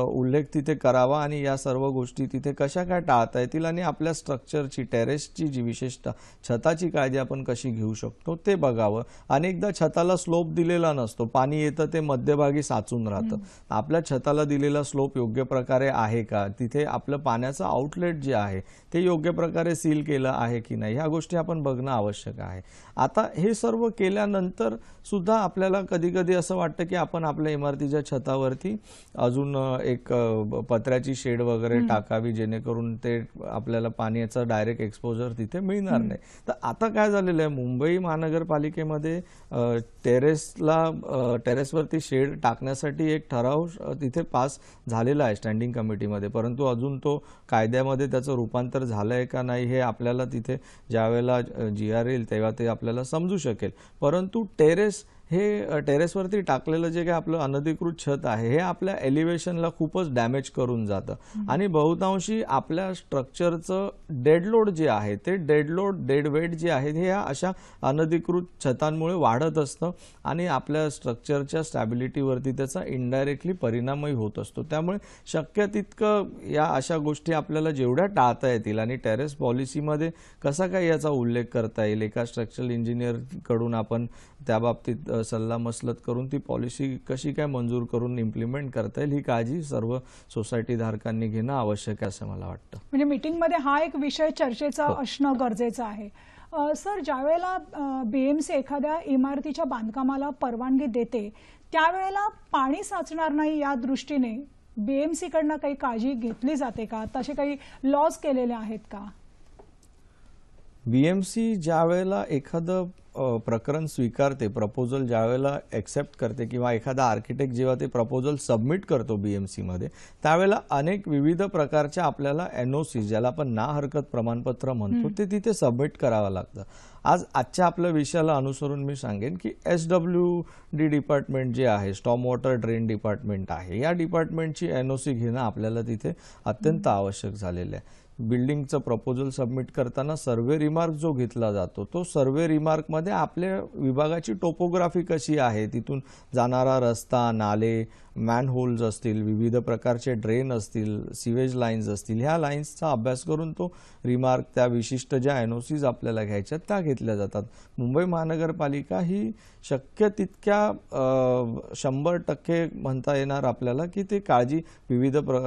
उल्लेख तिथे करावा आणि या सर्व गोष्टी तिथे कशा काय टाळता येतील आणि आपल्या स्ट्रक्चरची टेरेसची जी विशेषतः छताची काळजी आपण कशी घेऊ शकतो ते बघावं अनेकदा छताला स्लोप दिलेला नसतो पाणी येतं ते मध्यभागी साचून राहतं आपल्या छताला दिलेला स्लोप योग्य प्रकारे आहे का तिथे आपलं पाण्याचं आउटलेट जे आहे ते योग्य प्रकारे सील केलं आहे की नाही ह्या गोष्टी आपण बघणं आवश्यक आहे आता हे सर्व केल्यानंतर सुद्धा आपल्याला कधी कधी असं वाटतं की आपण आपल्या इमारतीच्या छतावरती अजून एक पत्र्याची शेड वगैरे टाकावी जेणेकरून ते आपल्याला पाण्याचं डायरेक्ट एक्सपोजर तिथे मिळणार नाही तर आता काय झालेलं आहे मुंबई महानगरपालिकेमध्ये टेरेसला टेरेसवरती शेड टाकण्यासाठी एक ठराव तिथे पास झालेला आहे स्टँडिंग कमिटीमध्ये परंतु अजून तो कायद्यामध्ये त्याचं रूपांतर झालं आहे का नाही हे आपल्याला तिथे ज्यावेळेला जी आर येईल तेव्हा ते आपल्याला समजू शकेल परंतु टेरेस हे टेरेसवरती टाकलेलं जे काही आपलं अनधिकृत छत आहे हे आपल्या एलिव्हेशनला खूपच डॅमेज करून जातं आणि बहुतांशी आपल्या स्ट्रक्चरचं डेडलोड जे आहे ते डेडलोड डेडवेट जे आहे हे या अशा अनधिकृत छतांमुळे वाढत असतं आणि आपल्या स्ट्रक्चरच्या स्टॅबिलिटीवरती त्याचा इनडायरेक्टली परिणामही होत असतो त्यामुळे शक्य तितकं या अशा गोष्टी आपल्याला जेवढ्या टाळता येतील आणि टेरेस पॉलिसीमध्ये कसा काय याचा उल्लेख करता येईल एका स्ट्रक्चरल इंजिनियरकडून आपण त्याबाबतीत सल्लामसलत करून ती पॉलिसी कशी काय मंजूर करून इम्प्लिमेंट करता येईल ही काळजी सर्व सोसायटी धारकांनी घेणं आवश्यक आहे असं मला वाटतं म्हणजे मिटिंगमध्ये हा एक विषय चर्चेचा हो. असणं गरजेचं आहे सर ज्यावेळेला बीएमसी एखाद्या इमारतीच्या बांधकामाला परवानगी देते त्यावेळेला पाणी साचणार नाही या दृष्टीने बीएमसीकडनं काही काळजी घेतली जाते का तसे काही लॉज केलेले आहेत का बी एम सी ज्या वेळेला एखादं प्रकरण स्वीकारते प्रपोजल ज्या एक्सेप्ट ॲक्सेप्ट करते किंवा एखादा आर्किटेक्ट जेव्हा ते प्रपोजल सबमिट करतो बी एम सीमध्ये त्यावेळेला अनेक विविध प्रकारच्या आपल्याला एन ओ सी ज्याला आपण ना हरकत प्रमाणपत्र म्हणतो ते तिथे सबमिट करावं लागतं आज आजच्या आपल्या विषयाला अनुसरून मी सांगेन की एस डब्ल्यू डी डिपार्टमेंट जे आहे स्टॉम वॉटर ड्रेन डिपार्टमेंट आहे या डिपार्टमेंटची एन ओ सी घेणं आपल्याला तिथे अत्यंत आवश्यक झालेलं आहे बिल्डिंगचं प्रपोजल सबमिट करताना सर्वे रिमार्क जो घेतला जातो तो सर्वे रिमार्कमध्ये आपल्या विभागाची टोपोग्राफी कशी आहे तिथून जाणारा रस्ता नाले मॅनहोल्स असतील विविध प्रकारचे ड्रेन असतील सिवेज लाईन्स असतील ह्या लाईन्सचा अभ्यास करून तो रिमार्क त्या विशिष्ट ज्या एन ओ सीज आपल्याला घ्यायच्या त्या घेतल्या जातात मुंबई महानगरपालिका ही शक्य तितक्या शंभर टक्के म्हणता येणार आपल्याला की ते काळजी विविध प्र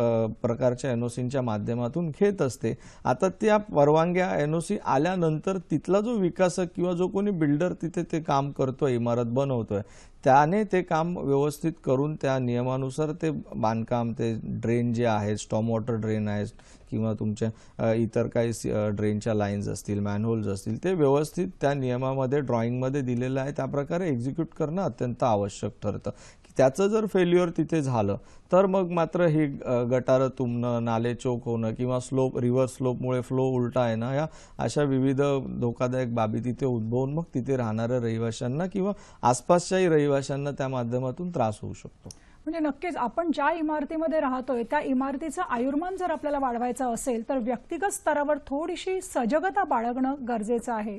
प्रकारच्या एन ओ सींच्या माध्यमातून घेत असते आता त्या परवानग्या एन ओ सी आल्यानंतर तिथला जो विकासक किंवा जो कोणी बिल्डर तिथे ते काम करतो इमारत बनवतो त्याने ते काम व्यवस्थित करून त्या नियमानुसार ते बांधकाम ते ड्रेन जे आहेत स्टॉम वॉटर ड्रेन आहे किंवा तुमच्या इतर काही ड्रेनच्या लाईन्स असतील मॅनहोल्स असतील ते व्यवस्थित त्या नियमामध्ये ड्रॉईंगमध्ये दिलेलं आहे त्याप्रकारे एक्झिक्यूट करणं अत्यंत आवश्यक ठरतं त्याचं जर फेल्युअर तिथे झालं तर मग मात्र ही गटारं तुंबणं नाले चोक होणं किंवा स्लोप रिव्हर्स स्लोपमुळे फ्लो उलटा येणं या अशा विविध धोकादायक बाबी तिथे उद्भवून मग तिथे राहणाऱ्या रहिवाशांना किंवा आसपासच्याही रहिवाशांना त्या माध्यमातून त्रास होऊ शकतो म्हणजे नक्कीच आपण ज्या इमारतीमध्ये राहतोय त्या इमारतीचं आयुर्मान जर आपल्याला वाढवायचं असेल तर व्यक्तिगत स्तरावर थोडीशी सजगता बाळगणं गरजेचं आहे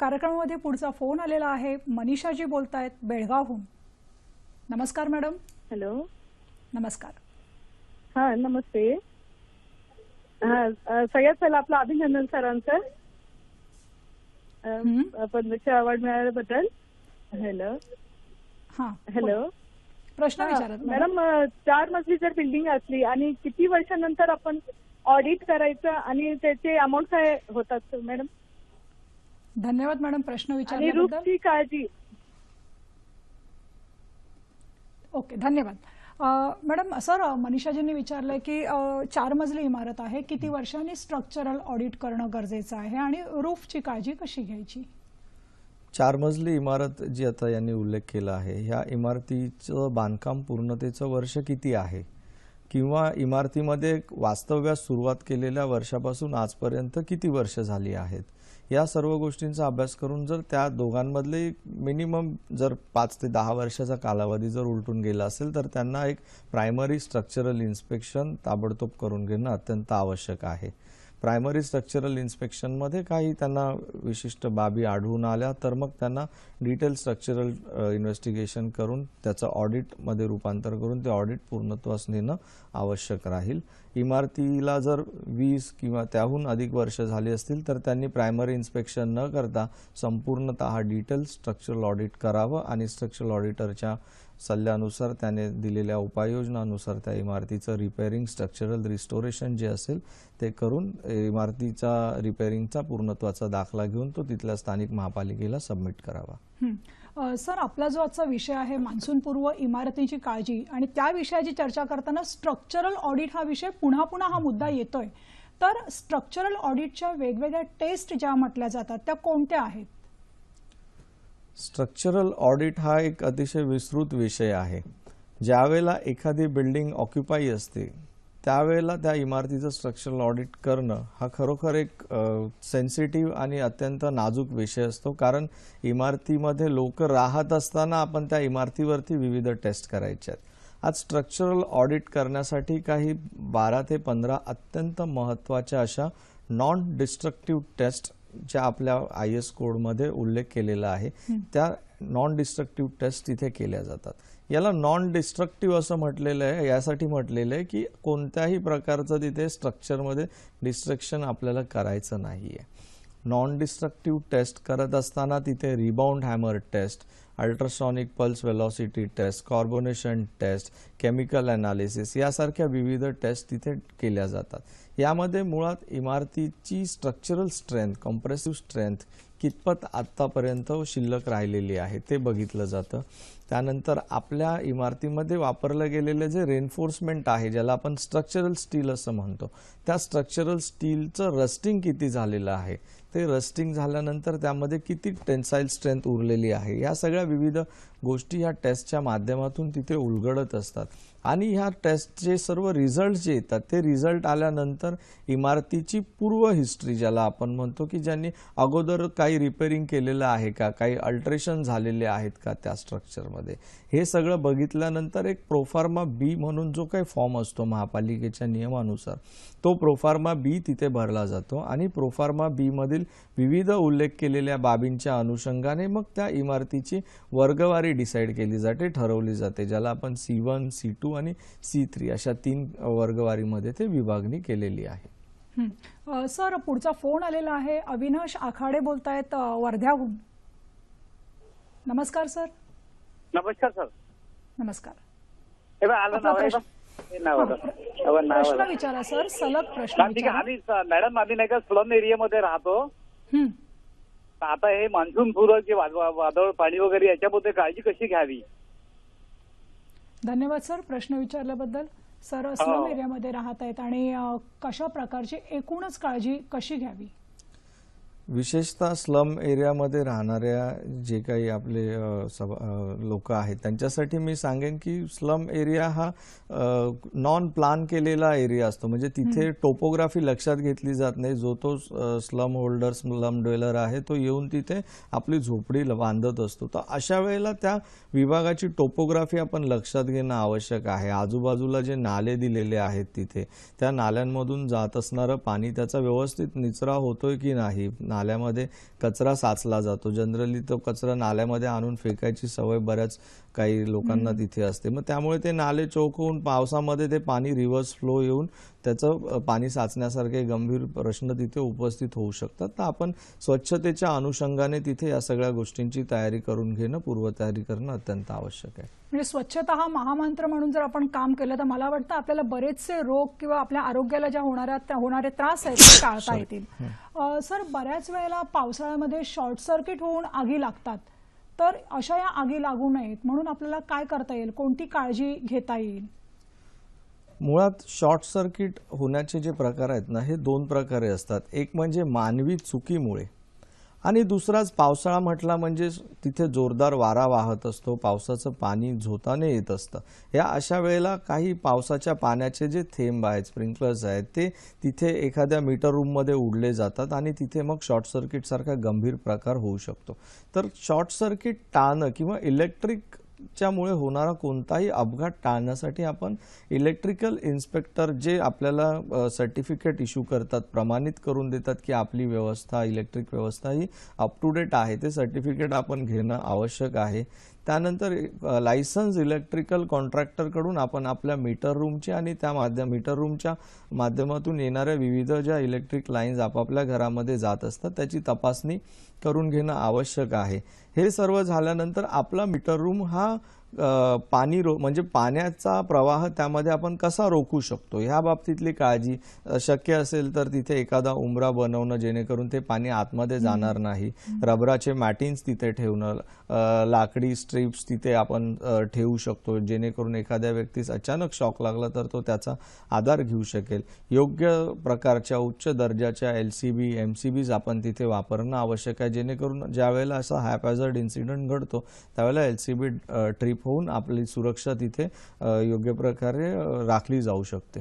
कार्यक्रमामध्ये पुढचा फोन आलेला आहे मनीषाजी बोलतायत बेळगावहून नमस्कार मॅडम हॅलो नमस्कार हा नमस्ते हा सगळ्यात पहिला आपलं अभिनंदन सरांचं पद्मश्री अवॉर्ड मिळाल्याबद्दल हॅलो हॅलो प्रश्न विचारत मॅडम चार मजली जर बिल्डिंग असली आणि किती वर्षानंतर आपण ऑडिट करायचं आणि त्याचे अमाऊंट काय होतात मॅडम धन्यवाद मॅडम प्रश्न विचार काळजी ओके धन्यवाद मॅडम सर मनीषाजींनी विचारलंय की चार मजली इमारत आहे किती वर्षांनी स्ट्रक्चरल ऑडिट करणं गरजेचं आहे आणि रूफची काळजी कशी घ्यायची चार मजली इमारत जी आता यांनी उल्लेख केला आहे ह्या इमारतीचं बांधकाम पूर्णतेचं वर्ष किती आहे किंवा इमारतीमध्ये वास्तव्यास सुरुवात केलेल्या वर्षापासून आजपर्यंत किती वर्ष झाली आहेत या सर्व गोष्टींचा अभ्यास करून जर त्या दोघांमधले मिनिमम जर पाच ते दहा वर्षाचा कालावधी जर उलटून गेला असेल तर त्यांना एक प्रायमरी स्ट्रक्चरल इन्स्पेक्शन ताबडतोब करून घेणं अत्यंत आवश्यक आहे प्रायमरी स्ट्रक्चरल इन्स्पेक्शनमध्ये काही त्यांना विशिष्ट बाबी आढळून आल्या तर मग त्यांना डिटेल स्ट्रक्चरल इन्व्हेस्टिगेशन करून त्याचं ऑडिटमध्ये रूपांतर करून ते ऑडिट पूर्णत्वास नेणं आवश्यक राहील इमारतीला जर वीस किंवा त्याहून अधिक वर्ष झाली असतील तर त्यांनी प्रायमरी इन्स्पेक्शन न करता संपूर्णत डिटेल स्ट्रक्चरल ऑडिट करावं आणि स्ट्रक्चरल ऑडिटरच्या सल्ल्यानुसार त्याने दिलेल्या उपाययोजनानुसार त्या इमारतीचं रिपेअरिंग स्ट्रक्चरल रिस्टोरेशन जे असेल ते करून इमारतीचा रिपेअरिंगचा पूर्णत्वाचा दाखला घेऊन तो तिथल्या स्थानिक महापालिकेला सबमिट करावा सर आपला जो आजचा विषय आहे मान्सूनपूर्व इमारतीची काळजी आणि त्या विषयाची चर्चा करताना स्ट्रक्चरल ऑडिट हा विषय पुन्हा पुन्हा हा मुद्दा येतोय तर स्ट्रक्चरल ऑडिटच्या वेगवेगळ्या टेस्ट ज्या म्हटल्या जातात त्या कोणत्या आहेत स्ट्रक्चरल ऑडिट हा एक अतिशय विस्तृत विषय आहे ज्यावेळेला एखादी बिल्डिंग ऑक्युपाई असते त्यावेळेला त्या इमारतीचं स्ट्रक्चरल ऑडिट करणं हा खरोखर एक सेन्सिटिव्ह आणि अत्यंत नाजूक विषय असतो कारण इमारतीमध्ये लोक राहत असताना आपण त्या इमारतीवरती विविध टेस्ट करायच्या आहेत आज स्ट्रक्चरल ऑडिट करण्यासाठी काही बारा ते पंधरा अत्यंत महत्त्वाच्या अशा नॉन डिस्ट्रक्टिव्ह टेस्ट ज्या आपल्या आय एस कोडमध्ये उल्लेख केलेला आहे त्या नॉन डिस्ट्रक्टिव्ह टेस्ट तिथे केल्या जातात याला नॉन डिस्ट्रक्टिव्ह असं म्हटलेलं आहे यासाठी म्हटलेलं आहे की कोणत्याही प्रकारचं तिथे स्ट्रक्चरमध्ये डिस्ट्रक्शन आपल्याला करायचं नाही नॉन डिस्ट्रक्टिव्ह टेस्ट करत असताना तिथे rebound hammer test ultrasonic pulse velocity test carbonation test chemical analysis यासारख्या विविध टेस्ट तिथे केल्या जातात यामध्ये मुळात इमारतीची स्ट्रक्चरल स्ट्रेंथ कॉम्प्रेसिव्ह स्ट्रेंथ कितपत आत्तापर्यंत शिल्लक राहिलेली आहे ते बघितलं जातं त्यानंतर आपल्या इमारतीमध्ये वापरलं गेलेलं जे रेन्फोर्समेंट आहे ज्याला आपण स्ट्रक्चरल स्टील असं म्हणतो त्या स्ट्रक्चरल स्टीलचं रस्टिंग किती झालेलं आहे ते रस्टिंग झाल्यानंतर त्यामध्ये किती टेन्साईल स्ट्रेंथ उरलेली आहे या सगळ्या विविध गोष्टी ह्या टेस्टच्या माध्यमातून तिथे उलगडत असतात आणि ह्या टेस्टचे सर्व रिझल्ट जे येतात ते रिझल्ट आल्यानंतर इमारतीची पूर्व हिस्ट्री ज्याला आपण म्हणतो की ज्यांनी अगोदर काही रिपेरिंग केलेलं आहे का काही अल्ट्रेशन झालेले आहेत का त्या स्ट्रक्चरमध्ये हे सगळं बघितल्यानंतर एक प्रोफार्मा बी म्हणून जो काही फॉर्म असतो महापालिकेच्या नियमानुसार तो प्रोफार्मा बी तिथे भरला जातो आणि प्रोफार्मा बीमधील विविध उल्लेख केलेल्या बाबींच्या अनुषंगाने मग त्या इमारतीची वर्गवारी डिसाईड केली जाते ठरवली जाते ज्याला आपण सी वन सी टू आणि सी थ्री अशा तीन वर्गवारीमध्ये ते विभागणी केलेली आहे सर पुढचा फोन आलेला आहे अविनाश आखाडे बोलतायत वर्ध्याहून नमस्कार सर नमस्कार सर नमस्कार आलं विचारा सर सलग प्रश्न आम्ही मॅडम आम्ही नाही का स्लम एरियामध्ये राहतो आता हे मान्सून पूर्व की वादळ पाणी वगैरे याच्यामध्ये काळजी कशी घ्यावी धन्यवाद सर प्रश्न विचारल्याबद्दल सर स्लम हो. एरियामध्ये राहत आहेत आणि कशा प्रकारची एकूणच काळजी कशी घ्यावी विशेषतः स्लम एरियामध्ये राहणाऱ्या जे काही आपले लोक आहेत त्यांच्यासाठी मी सांगेन की स्लम एरिया हा नॉन प्लान केलेला एरिया असतो म्हणजे तिथे टोपोग्राफी लक्षात घेतली जात नाही जो तो स्लम होल्डर स्लम ड्वेलर आहे तो येऊन तिथे आपली झोपडी बांधत असतो तर अशा वेळेला त्या विभागाची टोपोग्राफी आपण लक्षात घेणं आवश्यक आहे आजूबाजूला जे नाले दिलेले आहेत तिथे त्या नाल्यांमधून जात असणारं पाणी त्याचा व्यवस्थित निचरा होतोय की नाही नाल्यामध्ये कचरा साचला जातो जनरली तो कचरा नाल्यामध्ये आणून फेकायची सवय बऱ्याच काही लोकांना तिथे असते मग त्यामुळे ते नाले चोख होऊन पावसामध्ये ते पाणी रिव्हर्स फ्लो येऊन त्याचं पाणी साचण्यासारखे गंभीर प्रश्न तिथे उपस्थित होऊ शकतात तर आपण स्वच्छतेच्या अनुषंगाने तिथे या सगळ्या गोष्टींची तयारी करून घेणं पूर्वतयारी करणं अत्यंत आवश्यक आहे म्हणजे स्वच्छता हा महामंत्र म्हणून जर आपण काम केलं तर मला वाटतं आपल्याला बरेचसे रोग किंवा आपल्या आरोग्याला ज्या होणाऱ्या होणारे त्रास आहेत ते टाळता येतील सर बऱ्याच वेळेला पावसाळ्यामध्ये शॉर्ट सर्किट होऊन आगी लागतात तर अशा या आगी लागू नयेत म्हणून आपल्याला काय करता येईल कोणती काळजी घेता येईल मुळात शॉर्ट सर्किट होण्याचे जे प्रकार आहेत ना हे दोन प्रकारे असतात एक म्हणजे मानवी चुकीमुळे आणि दुसराच पावसाळा म्हटला म्हणजे तिथे जोरदार वारा वाहत असतो पावसाचं पाणी झोताने येत असतं या अशा वेळेला काही पावसाच्या पाण्याचे जे थेंब आहेत स्प्रिंकलर्स आहेत ते तिथे एखाद्या मीटर रूममध्ये उडले जातात आणि तिथे मग शॉर्ट सर्किटसारखा गंभीर प्रकार होऊ शकतो तर शॉर्ट सर्किट टाळणं किंवा इलेक्ट्रिक च्यामुळे होणारा कोणताही अपघात टाळण्यासाठी आपण इलेक्ट्रिकल इन्स्पेक्टर जे आपल्याला सर्टिफिकेट इश्यू करतात प्रमाणित करून देतात की आपली व्यवस्था इलेक्ट्रिक व्यवस्था ही अप टू डेट आहे ते सर्टिफिकेट आपण घेणं आवश्यक आहे त्यानंतर लायसन्स इलेक्ट्रिकल कॉन्ट्रॅक्टरकडून आपण आपल्या मीटर रूमचे आणि त्या माध्यम मीटर रूमच्या माध्यमातून येणाऱ्या विविध ज्या इलेक्ट्रिक लाईन्स आपापल्या घरामध्ये जात असतात त्याची तपासणी करून घेणं आवश्यक आहे हे सर्व झाल्यानंतर आपला मीटर रूम हा पाणी रो म्हणजे पाण्याचा प्रवाह त्यामध्ये आपण कसा रोखू शकतो ह्या बाबतीतली काळजी शक्य असेल तर तिथे एखादा उमरा बनवणं जेणेकरून ते पाणी आतमध्ये जाणार नाही रबराचे मॅटिन्स तिथे ठेवणं लाकडी स्ट्रिप्स तिथे आपण ठेवू शकतो जेणेकरून एखाद्या व्यक्तीस अचानक शॉक लागला तर तो त्याचा आधार घेऊ शकेल योग्य प्रकारच्या उच्च दर्जाच्या L C B M C बीज आपण तिथे वापरणं आवश्यक आहे जेणेकरून ज्यावेळेला असा हॅपॅझर्ड इन्सिडंट घडतो त्यावेळेला एल सी बी ट्रीप होऊन आपली सुरक्षा तिथे योग्य प्रकारे राखली जाऊ शकते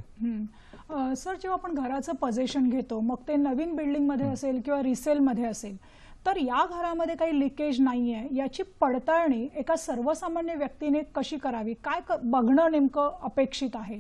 सर जेव्हा आपण घराचं पजेशन घेतो मग ते नवीन बिल्डिंग मध्ये असेल किंवा मध्ये असेल तर या घरामध्ये काही लिकेज नाही आहे याची पडताळणी एका सर्वसामान्य व्यक्तीने कशी करावी काय बघणं नेमकं अपेक्षित आहे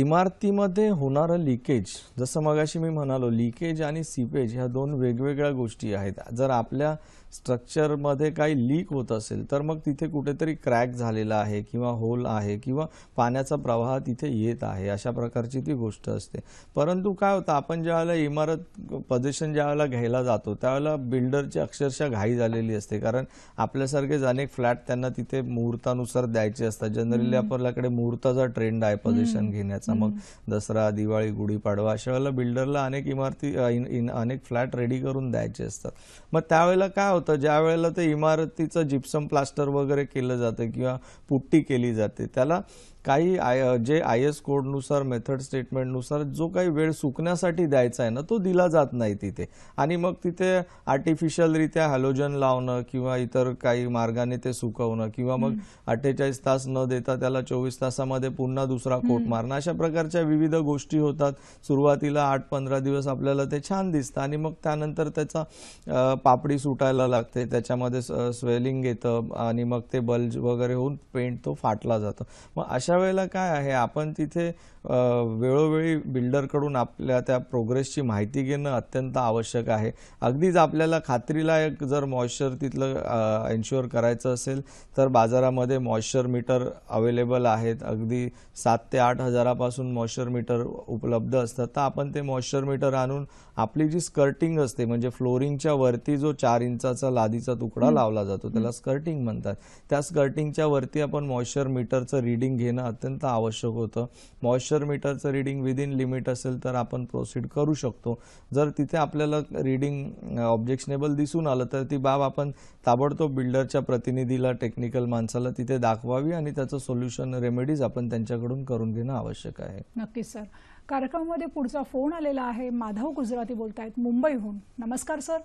इमारतीमध्ये होणारं लिकेज जसं मगाशी मी म्हणालो लिकेज आणि सीपेज ह्या दोन वेगवेगळ्या गोष्टी आहेत जर आपल्या स्ट्रक्चरमध्ये काही लीक होत असेल तर मग तिथे कुठेतरी क्रॅक झालेला आहे किंवा होल आहे किंवा पाण्याचा प्रवाह तिथे येत आहे अशा प्रकारची ती गोष्ट असते परंतु काय होतं आपण ज्यावेळेला इमारत पजेशन वेळेला घ्यायला जातो त्यावेळेला बिल्डरची अक्षरशः घाई झालेली असते कारण आपल्यासारखेच अनेक फ्लॅट त्यांना तिथे मुहूर्तानुसार द्यायचे असतात जनरली आपल्याकडे मुहूर्ताचा ट्रेंड आहे पजेशन घेण्याचा मग दसरा दिवाळी गुढीपाडवा अशा वेळेला बिल्डरला अनेक इमारती अनेक फ्लॅट रेडी करून द्यायचे असतात मग त्यावेळेला काय होतं होतं ज्या वेळेला ते इमारतीचं जिप्सम प्लास्टर वगैरे केलं जातं किंवा पुट्टी केली जाते त्याला काही आय जे आय एस कोडनुसार मेथड स्टेटमेंटनुसार जो काही वेळ सुकण्यासाठी द्यायचा आहे ना तो दिला जात नाही तिथे आणि मग तिथे आर्टिफिशियलरित्या हॅलोजन लावणं किंवा इतर काही मार्गाने ते सुकवणं किंवा मग अठ्ठेचाळीस तास न देता त्याला चोवीस तासामध्ये पुन्हा दुसरा कोट मारणं अशा प्रकारच्या विविध गोष्टी होतात सुरुवातीला आठ पंधरा दिवस आपल्याला ते छान दिसतं आणि मग त्यानंतर त्याचा पापडी सुटायला लागते त्याच्यामध्ये स्वेलिंग येतं आणि मग ते बल्ज वगैरे होऊन पेंट तो फाटला जातो मग अशा अशा वेळेला काय आहे आपण तिथे वेळोवेळी बिल्डरकडून आपल्या त्या प्रोग्रेसची माहिती घेणं अत्यंत आवश्यक आहे अगदीच आपल्याला खात्रीलायक जर मॉइश्चर तिथलं एन्श्युअर करायचं असेल तर बाजारामध्ये मॉइश्चर मीटर अवेलेबल आहेत अगदी सात ते आठ हजारापासून मॉइश्चर मीटर उपलब्ध असतात तर आपण ते मॉइश्चर मीटर आणून आपली जी स्कर्टिंग असते म्हणजे फ्लोरिंगच्या वरती जो चार इंचाचा लादीचा तुकडा लावला जातो त्याला स्कर्टिंग म्हणतात त्या स्कर्टिंगच्या वरती आपण मॉइश्चर मीटरचं रिडिंग घेणं अत्यंत आवश्यक होतं मॉइश्चर मीटरचं रिडिंग विदिन लिमिट असेल तर आपण प्रोसिड करू शकतो जर तिथे आपल्याला रिडिंग ऑब्जेक्शनेबल दिसून आलं तर ती बाब आपण ताबडतोब बिल्डरच्या प्रतिनिधीला टेक्निकल माणसाला तिथे दाखवावी आणि त्याचं सोल्युशन रेमेडीज आपण त्यांच्याकडून करून घेणं आवश्यक आहे नक्की सर कार्यक्रमामध्ये पुढचा फोन आलेला आहे माधव गुजराती बोलतायत मुंबईहून नमस्कार सर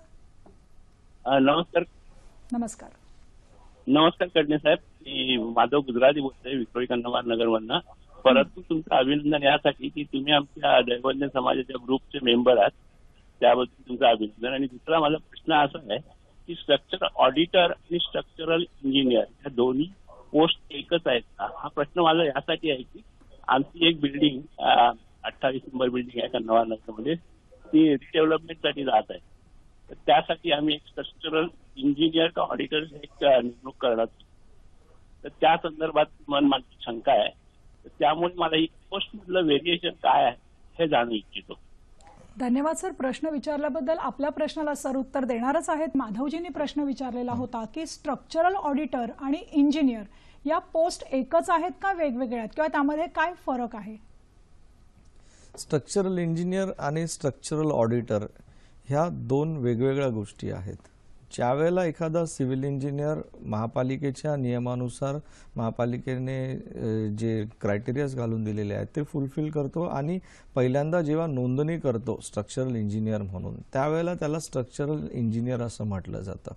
नमस्कार नमस्कार नमस्कार कडणे साहेब मी माधव गुजराती बोलतोय विक्रोळी कन्नवार नगरमधन परंतु तुमचं अभिनंदन यासाठी की तुम्ही आमच्या दैवज्ञ समाजाच्या ग्रुपचे मेंबर आहात त्याबद्दल तुमचं अभिनंदन आणि दुसरा माझा प्रश्न असा आहे की स्ट्रक्चर ऑडिटर आणि स्ट्रक्चरल इंजिनियर या दोन्ही पोस्ट एकच आहेत हा प्रश्न माझा यासाठी आहे की आमची एक बिल्डिंग अठ्ठावीस नंबर बिल्डिंग आहे नवा नगरमध्ये ती रिडेव्हलपमेंटसाठी जात आहे तर त्यासाठी आम्ही एक स्ट्रक्चरल इंजिनियर का ऑडिटर एक नेमणूक करणार तर त्या संदर्भात मन माझी शंका आहे तर त्यामुळे मला ही पोस्ट मधलं व्हेरिएशन काय आहे हे जाणू इच्छितो धन्यवाद सर प्रश्न विचारल्याबद्दल आपल्या प्रश्नाला सर उत्तर देणारच आहेत माधवजींनी प्रश्न विचारलेला होता की स्ट्रक्चरल ऑडिटर आणि इंजिनियर या पोस्ट एकच आहेत का वेगवेगळ्या आहेत किंवा त्यामध्ये काय फरक आहे स्ट्रक्चरल इंजिनियर आणि स्ट्रक्चरल ऑडिटर ह्या दोन वेगवेगळ्या गोष्टी आहेत ज्यावेळेला एखादा सिव्हिल इंजिनियर महापालिकेच्या नियमानुसार महापालिकेने जे क्रायटेरियाज घालून दिलेले आहेत ते फुलफिल करतो आणि पहिल्यांदा जेव्हा नोंदणी करतो स्ट्रक्चरल इंजिनियर म्हणून त्यावेळेला त्याला स्ट्रक्चरल इंजिनियर असं म्हटलं जातं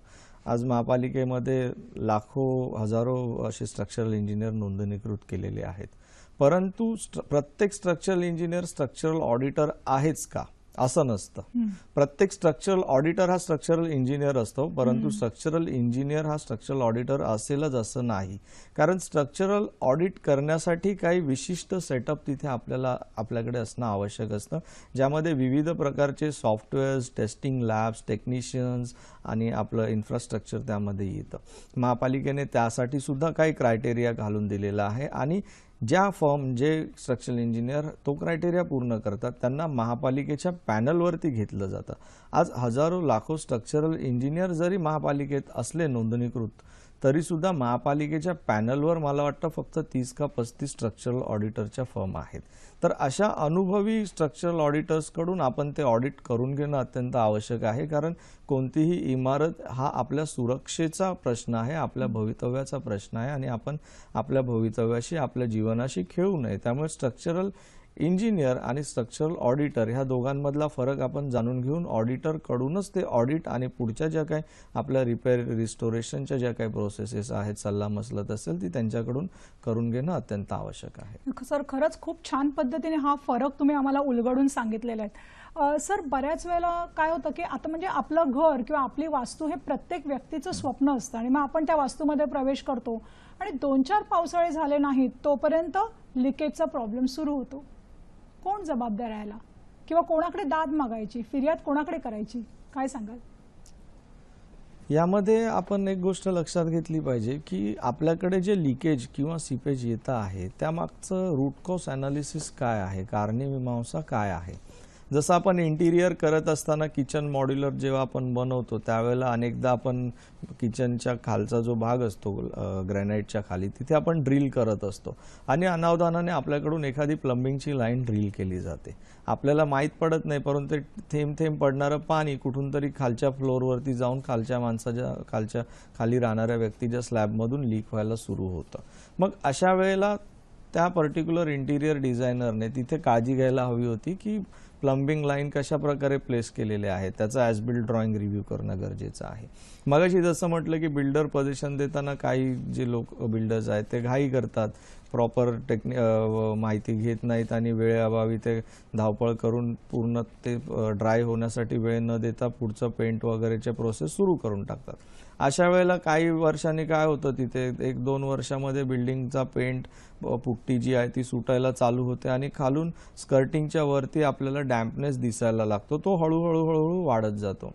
आज महापालिकेमध्ये लाखो हजारो असे स्ट्रक्चरल इंजिनियर नोंदणीकृत केलेले आहेत परंतु प्रत्येक स्ट्रक्चरल इंजिनियर स्ट्रक्चरल ऑडिटर आहेच का असं नसतं प्रत्येक स्ट्रक्चरल ऑडिटर हा स्ट्रक्चरल इंजिनियर असतो परंतु स्ट्रक्चरल इंजिनियर हा स्ट्रक्चरल ऑडिटर असेलच असं नाही कारण स्ट्रक्चरल ऑडिट करण्यासाठी काही विशिष्ट सेटअप तिथे आपल्याला आपल्याकडे असणं आवश्यक असतं ज्यामध्ये विविध प्रकारचे सॉफ्टवेअर्स टेस्टिंग लॅब्स टेक्निशियन्स आणि आपलं इन्फ्रास्ट्रक्चर त्यामध्ये येतं महापालिकेने त्यासाठी सुद्धा काही क्रायटेरिया घालून दिलेला आहे आणि ज्या फॉर्म जे स्ट्रक्चरल इंजिनियर तो क्रायटेरिया पूर्ण करतात त्यांना महापालिकेच्या पॅनलवरती घेतलं जातं आज हजारो लाखो स्ट्रक्चरल इंजिनियर जरी महापालिकेत असले नोंदणीकृत तरीसुद्धा महापालिकेच्या पॅनलवर मला वाटतं फक्त तीस का पस्तीस स्ट्रक्चरल ऑडिटरच्या फर्म आहेत तर अशा अनुभवी स्ट्रक्चरल ऑडिटर्सकडून आपण ते ऑडिट करून घेणं अत्यंत आवश्यक आहे कारण कोणतीही इमारत हा आपल्या सुरक्षेचा प्रश्न आहे आपल्या भवितव्याचा प्रश्न आहे आणि आपण आपल्या भवितव्याशी आपल्या जीवनाशी खेळू नये त्यामुळे स्ट्रक्चरल इंजिनियर आणि स्ट्रक्चरल ऑडिटर ह्या दोघांमधला फरक आपण जाणून घेऊन ऑडिटरकडूनच ते ऑडिट आणि पुढच्या ज्या काही आपल्या रिपेअर रिस्टोरेशनच्या ज्या काही प्रोसेसेस आहेत सल्ला मसलत असेल ती त्यांच्याकडून करून घेणं अत्यंत आवश्यक आहे सर खरंच खूप छान पद्धतीने हा फरक तुम्ही आम्हाला उलगडून सांगितलेला आहे सर बऱ्याच वेळेला काय होतं की आता म्हणजे आपलं घर किंवा आपली वास्तू हे प्रत्येक व्यक्तीचं स्वप्न असतं आणि मग आपण त्या वास्तूमध्ये प्रवेश करतो आणि दोन चार पावसाळे झाले नाहीत तोपर्यंत लिकेजचा प्रॉब्लेम सुरू होतो कोण जबाबदार राहायला किंवा कोणाकडे दाद मागायची फिर्याद कोणाकडे करायची काय सांगाल यामध्ये आपण एक गोष्ट लक्षात घेतली पाहिजे की आपल्याकडे जे लिकेज किंवा सीपेज येत आहे त्यामागचं रूट कॉज ॲनालिसिस काय आहे कारणीमीमांसा काय आहे जसं आपण इंटिरियर करत असताना किचन मॉड्युलर जेव्हा आपण बनवतो त्यावेळेला अनेकदा आपण किचनच्या खालचा जो भाग असतो ग्रॅनाईटच्या खाली तिथे आपण ड्रिल करत असतो आणि अनावधानाने आपल्याकडून एखादी प्लंबिंगची लाईन ड्रिल केली जाते आपल्याला माहीत पडत नाही परंतु थेंब थेंब पडणारं पाणी कुठून तरी खालच्या फ्लोअरवरती जाऊन खालच्या माणसाच्या खालच्या खाली राहणाऱ्या व्यक्तीच्या स्लॅबमधून लीक व्हायला सुरू होतं मग अशा वेळेला त्या पर्टिक्युलर इंटिरियर डिझायनरने तिथे काळजी घ्यायला हवी होती की प्लंबिंग लाईन कशा प्रकारे प्लेस केलेले आहे त्याचा ॲज बिल्ड ड्रॉइंग रिव्ह्यू करणं गरजेचं आहे मगाशी जसं म्हटलं की बिल्डर पोझिशन देताना काही जे लोक बिल्डर्स आहेत ते घाई करतात प्रॉपर टेक्नि माहिती घेत नाहीत आणि वेळेअभावी ते धावपळ करून पूर्ण ते ड्राय होण्यासाठी वेळ न देता पुढचं पेंट वगैरेचे प्रोसेस सुरू करून टाकतात अशा वेळेला काही वर्षांनी काय होतं तिथे एक दोन वर्षामध्ये बिल्डिंगचा पेंट पुट्टी जी आहे ती सुटायला चालू होते आणि खालून स्कर्टिंगच्या वरती आपल्याला डॅम्पनेस दिसायला लागतो तो हळूहळू हळूहळू वाढत जातो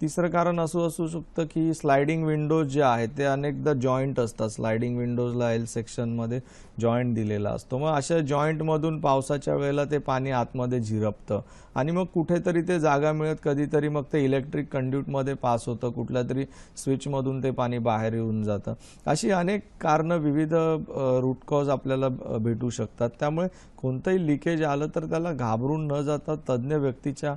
तिसरं कारण असं असू शकतं की स्लायडिंग विंडोज जे आहे ते अनेकदा जॉईंट असतात स्लायडिंग विंडोजला एल सेक्शनमध्ये जॉईंट दिलेला असतो मग अशा जॉईंटमधून पावसाच्या वेळेला ते पाणी आतमध्ये झिरपतं आणि मग कुठेतरी ते जागा मिळत कधीतरी मग ते इलेक्ट्रिक कंड्यूटमध्ये पास होतं कुठल्या तरी स्विचमधून ते पाणी बाहेर येऊन जातं अशी अनेक कारणं विविध रूटकॉज आपल्याला भेटू शकतात त्यामुळे कोणतंही लिकेज आलं तर त्याला घाबरून न जाता तज्ज्ञ व्यक्तीच्या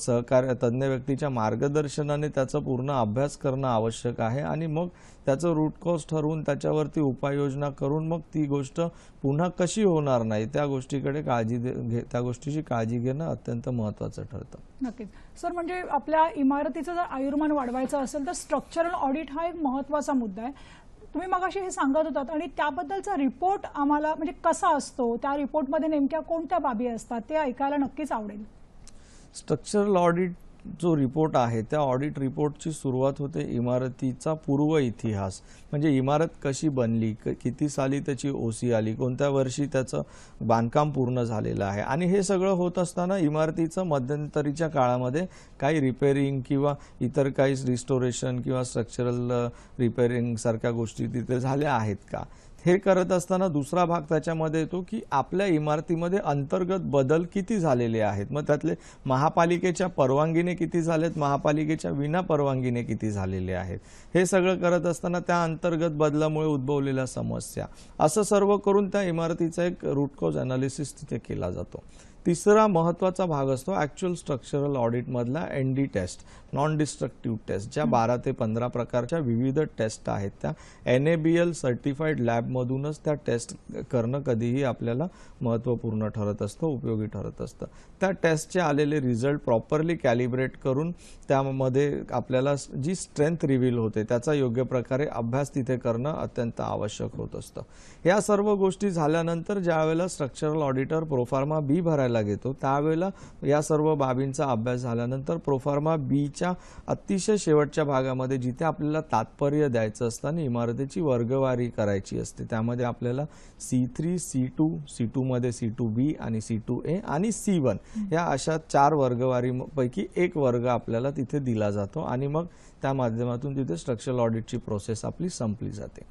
सहकार्य तज्ज्ञ व्यक्तीच्या मार्गदर्शनाने त्याचा पूर्ण अभ्यास करणं आवश्यक आहे आणि मग त्याचं रूट कॉज ठरवून त्याच्यावरती उपाययोजना करून मग ती गोष्ट पुन्हा कशी होणार नाही त्या गोष्टीकडे काळजी घे त्या गोष्टीची काळजी घेणं अत्यंत महत्त्वाचं ठरतं नक्कीच सर म्हणजे आपल्या इमारतीचं जर आयुर्मान वाढवायचं असेल तर स्ट्रक्चरल ऑडिट हा एक महत्त्वाचा मुद्दा आहे तुम्ही मगाशी हे सांगत होतात आणि त्याबद्दलचा रिपोर्ट आम्हाला म्हणजे कसा असतो त्या रिपोर्टमध्ये नेमक्या कोणत्या बाबी असतात ते ऐकायला नक्कीच आवडेल स्ट्रक्चरल ऑडिट जो रिपोर्ट आहे त्या ऑडिट रिपोर्टची सुरुवात होते इमारतीचा पूर्व इतिहास म्हणजे इमारत कशी बनली किती साली त्याची ओसी आली कोणत्या वर्षी त्याचं बांधकाम पूर्ण झालेलं आहे आणि हे सगळं होत असताना इमारतीचं मध्यंतरीच्या काळामध्ये काही रिपेरिंग किंवा इतर काही रिस्टोरेशन किंवा स्ट्रक्चरल रिपेरिंगसारख्या गोष्टी तिथे झाल्या आहेत का हे करत असताना दुसरा भाग त्याच्यामध्ये येतो की आपल्या इमारतीमध्ये अंतर्गत बदल किती झालेले आहेत मग त्यातले महापालिकेच्या परवानगीने किती झालेत महापालिकेच्या विना परवानगीने किती झालेले आहेत हे सगळं करत असताना त्या अंतर्गत बदलामुळे उद्भवलेल्या समस्या असं सर्व करून त्या इमारतीचा एक रूटकॉज अनालिसिस तिथे केला जातो तिसरा महत्त्वाचा भाग असतो ॲक्च्युअल स्ट्रक्चरल ऑडिटमधला N D test non destructive test ज्या बारा ते पंधरा प्रकारच्या विविध टेस्ट आहेत त्या N A B L certified लॅबमधूनच त्या टेस्ट करणं कधीही आपल्याला महत्त्वपूर्ण ठरत असतं उपयोगी ठरत असतं त्या टेस्टचे आलेले रिझल्ट प्रॉपरली कॅलिब्रेट करून त्यामध्ये आपल्याला जी स्ट्रेंथ रिव्हील होते त्याचा योग्य प्रकारे अभ्यास तिथे करणं अत्यंत आवश्यक होत असतं या सर्व गोष्टी झाल्यानंतर ज्यावेळेला स्ट्रक्चरल ऑडिटर प्रोफार्मा बी भरायला करायला घेतो त्यावेळेला या सर्व बाबींचा अभ्यास झाल्यानंतर प्रोफार्मा बीच्या अतिशय शेवटच्या भागामध्ये जिथे आपल्याला तात्पर्य द्यायचं असतं आणि इमारतीची वर्गवारी करायची असते त्यामध्ये आपल्याला C three C two C टूमध्ये सी टू बी आणि सी टू ए आणि सी वन या अशा चार वर्गवारीपैकी एक वर्ग आपल्याला तिथे दिला जातो आणि मग त्या माध्यमातून तिथे स्ट्रक्चरल ऑडिटची प्रोसेस आपली संपली जाते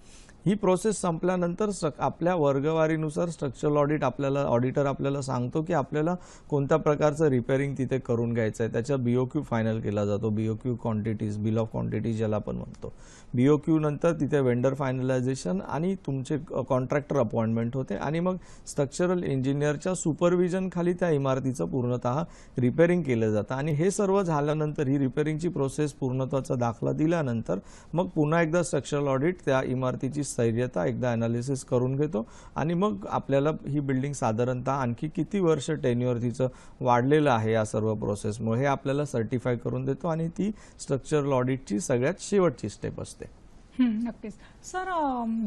ही प्रोसेस संपल्यानंतर स्ट्रक आपल्या वर्गवारीनुसार स्ट्रक्चरल ऑडिट आपल्याला ऑडिटर आपल्याला सांगतो की आपल्याला कोणत्या प्रकारचं रिपेअरिंग तिथे करून घ्यायचं आहे त्याच्या बी ओ क्यू फायनल केला जातो B O Q quantities bill of quantities ज्याला आपण म्हणतो बी ओ क्यू नंतर तिथे वेंडर फायनलायझेशन आणि तुमचे कॉन्ट्रॅक्टर अपॉइंटमेंट होते आणि मग स्ट्रक्चरल इंजिनियरच्या सुपरविजनखाली त्या इमारतीचं पूर्णतः रिपेअरिंग केलं जातं आणि हे सर्व झाल्यानंतर ही रिपेअरिंगची प्रोसेस पूर्णत्वाचा दाखला दिल्यानंतर मग पुन्हा एकदा स्ट्रक्चरल ऑडिट त्या इमारतीची स्थैर्यता एकदा ॲनालिसिस करून घेतो आणि मग आपल्याला ही बिल्डिंग साधारणतः आणखी किती वर्ष टेन्युअर तिचं वाढलेलं आहे या सर्व प्रोसेसमुळे हे आपल्याला सर्टिफाय करून देतो आणि ती स्ट्रक्चरल ऑडिटची सगळ्यात शेवटची स्टेप असते नक्कीच सर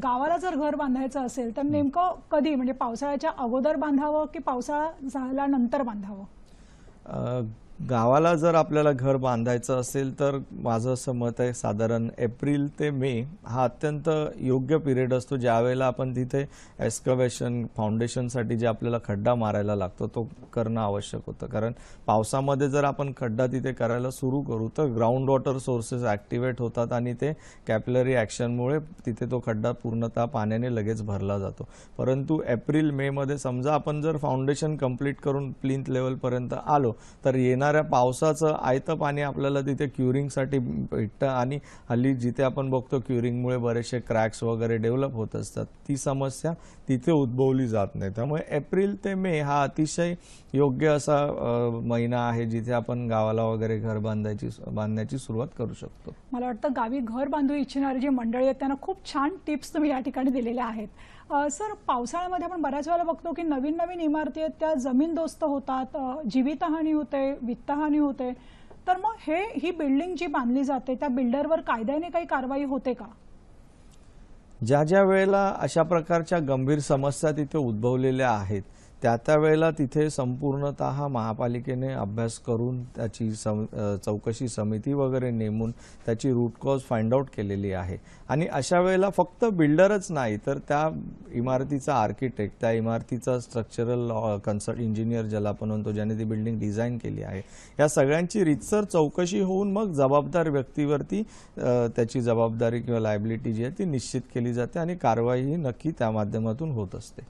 गावाला जर घर बांधायचं असेल तर नेमकं कधी म्हणजे पावसाळ्याच्या अगोदर बांधावं की पावसाळा झाल्यानंतर बांधावं गावाला जर आपल्याला घर बांधायचं असेल तर माझं असं मत आहे साधारण एप्रिल ते मे हा अत्यंत योग्य पिरियड असतो ज्यावेळेला आपण तिथे एक्सकवेशन फाउंडेशनसाठी जे आपल्याला खड्डा मारायला लागतो तो करणं आवश्यक होतं कारण पावसामध्ये जर आपण खड्डा तिथे करायला सुरू करू तर ग्राउंड वॉटर सोर्सेस ॲक्टिवेट होतात आणि ते कॅपलरी ॲक्शनमुळे तिथे तो खड्डा पूर्णतः पाण्याने लगेच भरला जातो परंतु एप्रिल मेमध्ये समजा आपण जर फाउंडेशन कम्प्लीट करून प्लिंथ लेवलपर्यंत आलो तर येणार येणाऱ्या पावसाचं आयतं पाणी आपल्याला तिथे क्युरिंगसाठी भेटतं आणि हल्ली जिथे आपण बघतो क्युरिंगमुळे बरेचसे क्रॅक्स वगैरे डेव्हलप होत असतात ती समस्या तिथे उद्भवली जात नाही त्यामुळे एप्रिल ते मे हा अतिशय योग्य असा महिना आहे जिथे आपण गावाला वगैरे घर बांधायची बांधण्याची सुरुवात करू शकतो मला वाटतं गावी घर बांधू इच्छिणारी जी मंडळी आहेत त्यांना खूप छान टिप्स तुम्ही या ठिकाणी दिलेल्या आहेत सर पावसाळ्यामध्ये आपण बऱ्याच वेळेला बघतो की नवीन नवीन इमारती आहेत त्या जमीनदोस्त होतात जीवितहानी होते वित्तहानी होते तर मग हे ही बिल्डिंग जी बांधली जाते त्या बिल्डरवर कायद्याने काही कारवाई होते का ज्या ज्या वेळेला अशा प्रकारच्या गंभीर समस्या तिथे उद्भवलेल्या आहेत त्या वेळेला तिथे संपूर्णत महापालिकेने अभ्यास करून त्याची सम चौकशी समिती वगैरे नेमून त्याची रूट कॉज फाइंड आउट केलेली आहे आणि अशा वेळेला फक्त बिल्डरच नाही तर त्या इमारतीचा आर्किटेक्ट त्या इमारतीचा स्ट्रक्चरल कन्सल्ट इंजिनियर ज्याला आपण म्हणतो ज्याने ती बिल्डिंग डिझाईन केली आहे या सगळ्यांची रितसर चौकशी होऊन मग जबाबदार व्यक्तीवरती त्याची जबाबदारी किंवा लायबिलिटी जी आहे ती निश्चित केली जाते आणि कारवाई ही नक्की त्या माध्यमातून होत असते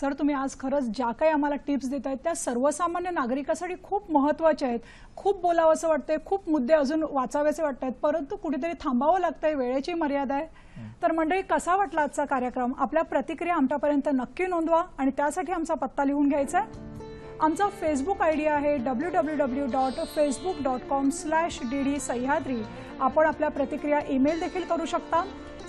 सर तुम्ही आज खरंच ज्या काही आम्हाला टिप्स देत आहेत त्या सर्वसामान्य नागरिकासाठी खूप महत्त्वाच्या आहेत खूप बोलावं असं वाटतंय खूप मुद्दे अजून वाचावेसे वाटत आहेत परंतु कुठेतरी थांबावं लागतंय वेळेची मर्यादा आहे तर मंडळी कसा वाटला आजचा कार्यक्रम आपल्या प्रतिक्रिया आमच्यापर्यंत नक्की नोंदवा आणि त्यासाठी आमचा पत्ता लिहून घ्यायचा आहे आमचा फेसबुक आय डी आहे W W W dot Facebook dot com slash D D Sahyadri आपण आपल्या प्रतिक्रिया ईमेल देखील करू शकता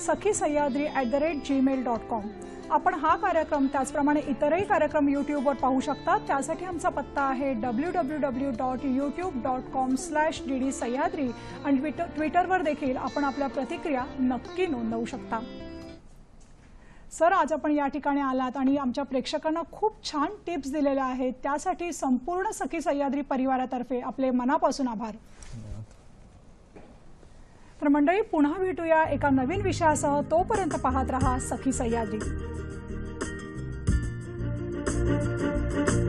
Sakhi Sahyadri at the rate Gmail dot com आपण हा कार्यक्रम त्याचप्रमाणे इतरही कार्यक्रम यूट्यूबवर पाहू शकता त्यासाठी आमचा पत्ता आहे W W W dot YouTube dot com slash D D Sahyadri आणि ट्विटर ट्विटरवर देखील आपण आपल्या प्रतिक्रिया नक्की नोंदवू शकता सर आज आपण या ठिकाणी आलात आणि आमच्या प्रेक्षकांना खूप छान टिप्स दिलेल्या आहेत त्यासाठी संपूर्ण सखी सह्याद्री परिवारातर्फे आपले मनापासून आभार तर मंडळी पुन्हा भेटूया एका नवीन विषयासह तोपर्यंत पाहत रहा सखी सह्याद्री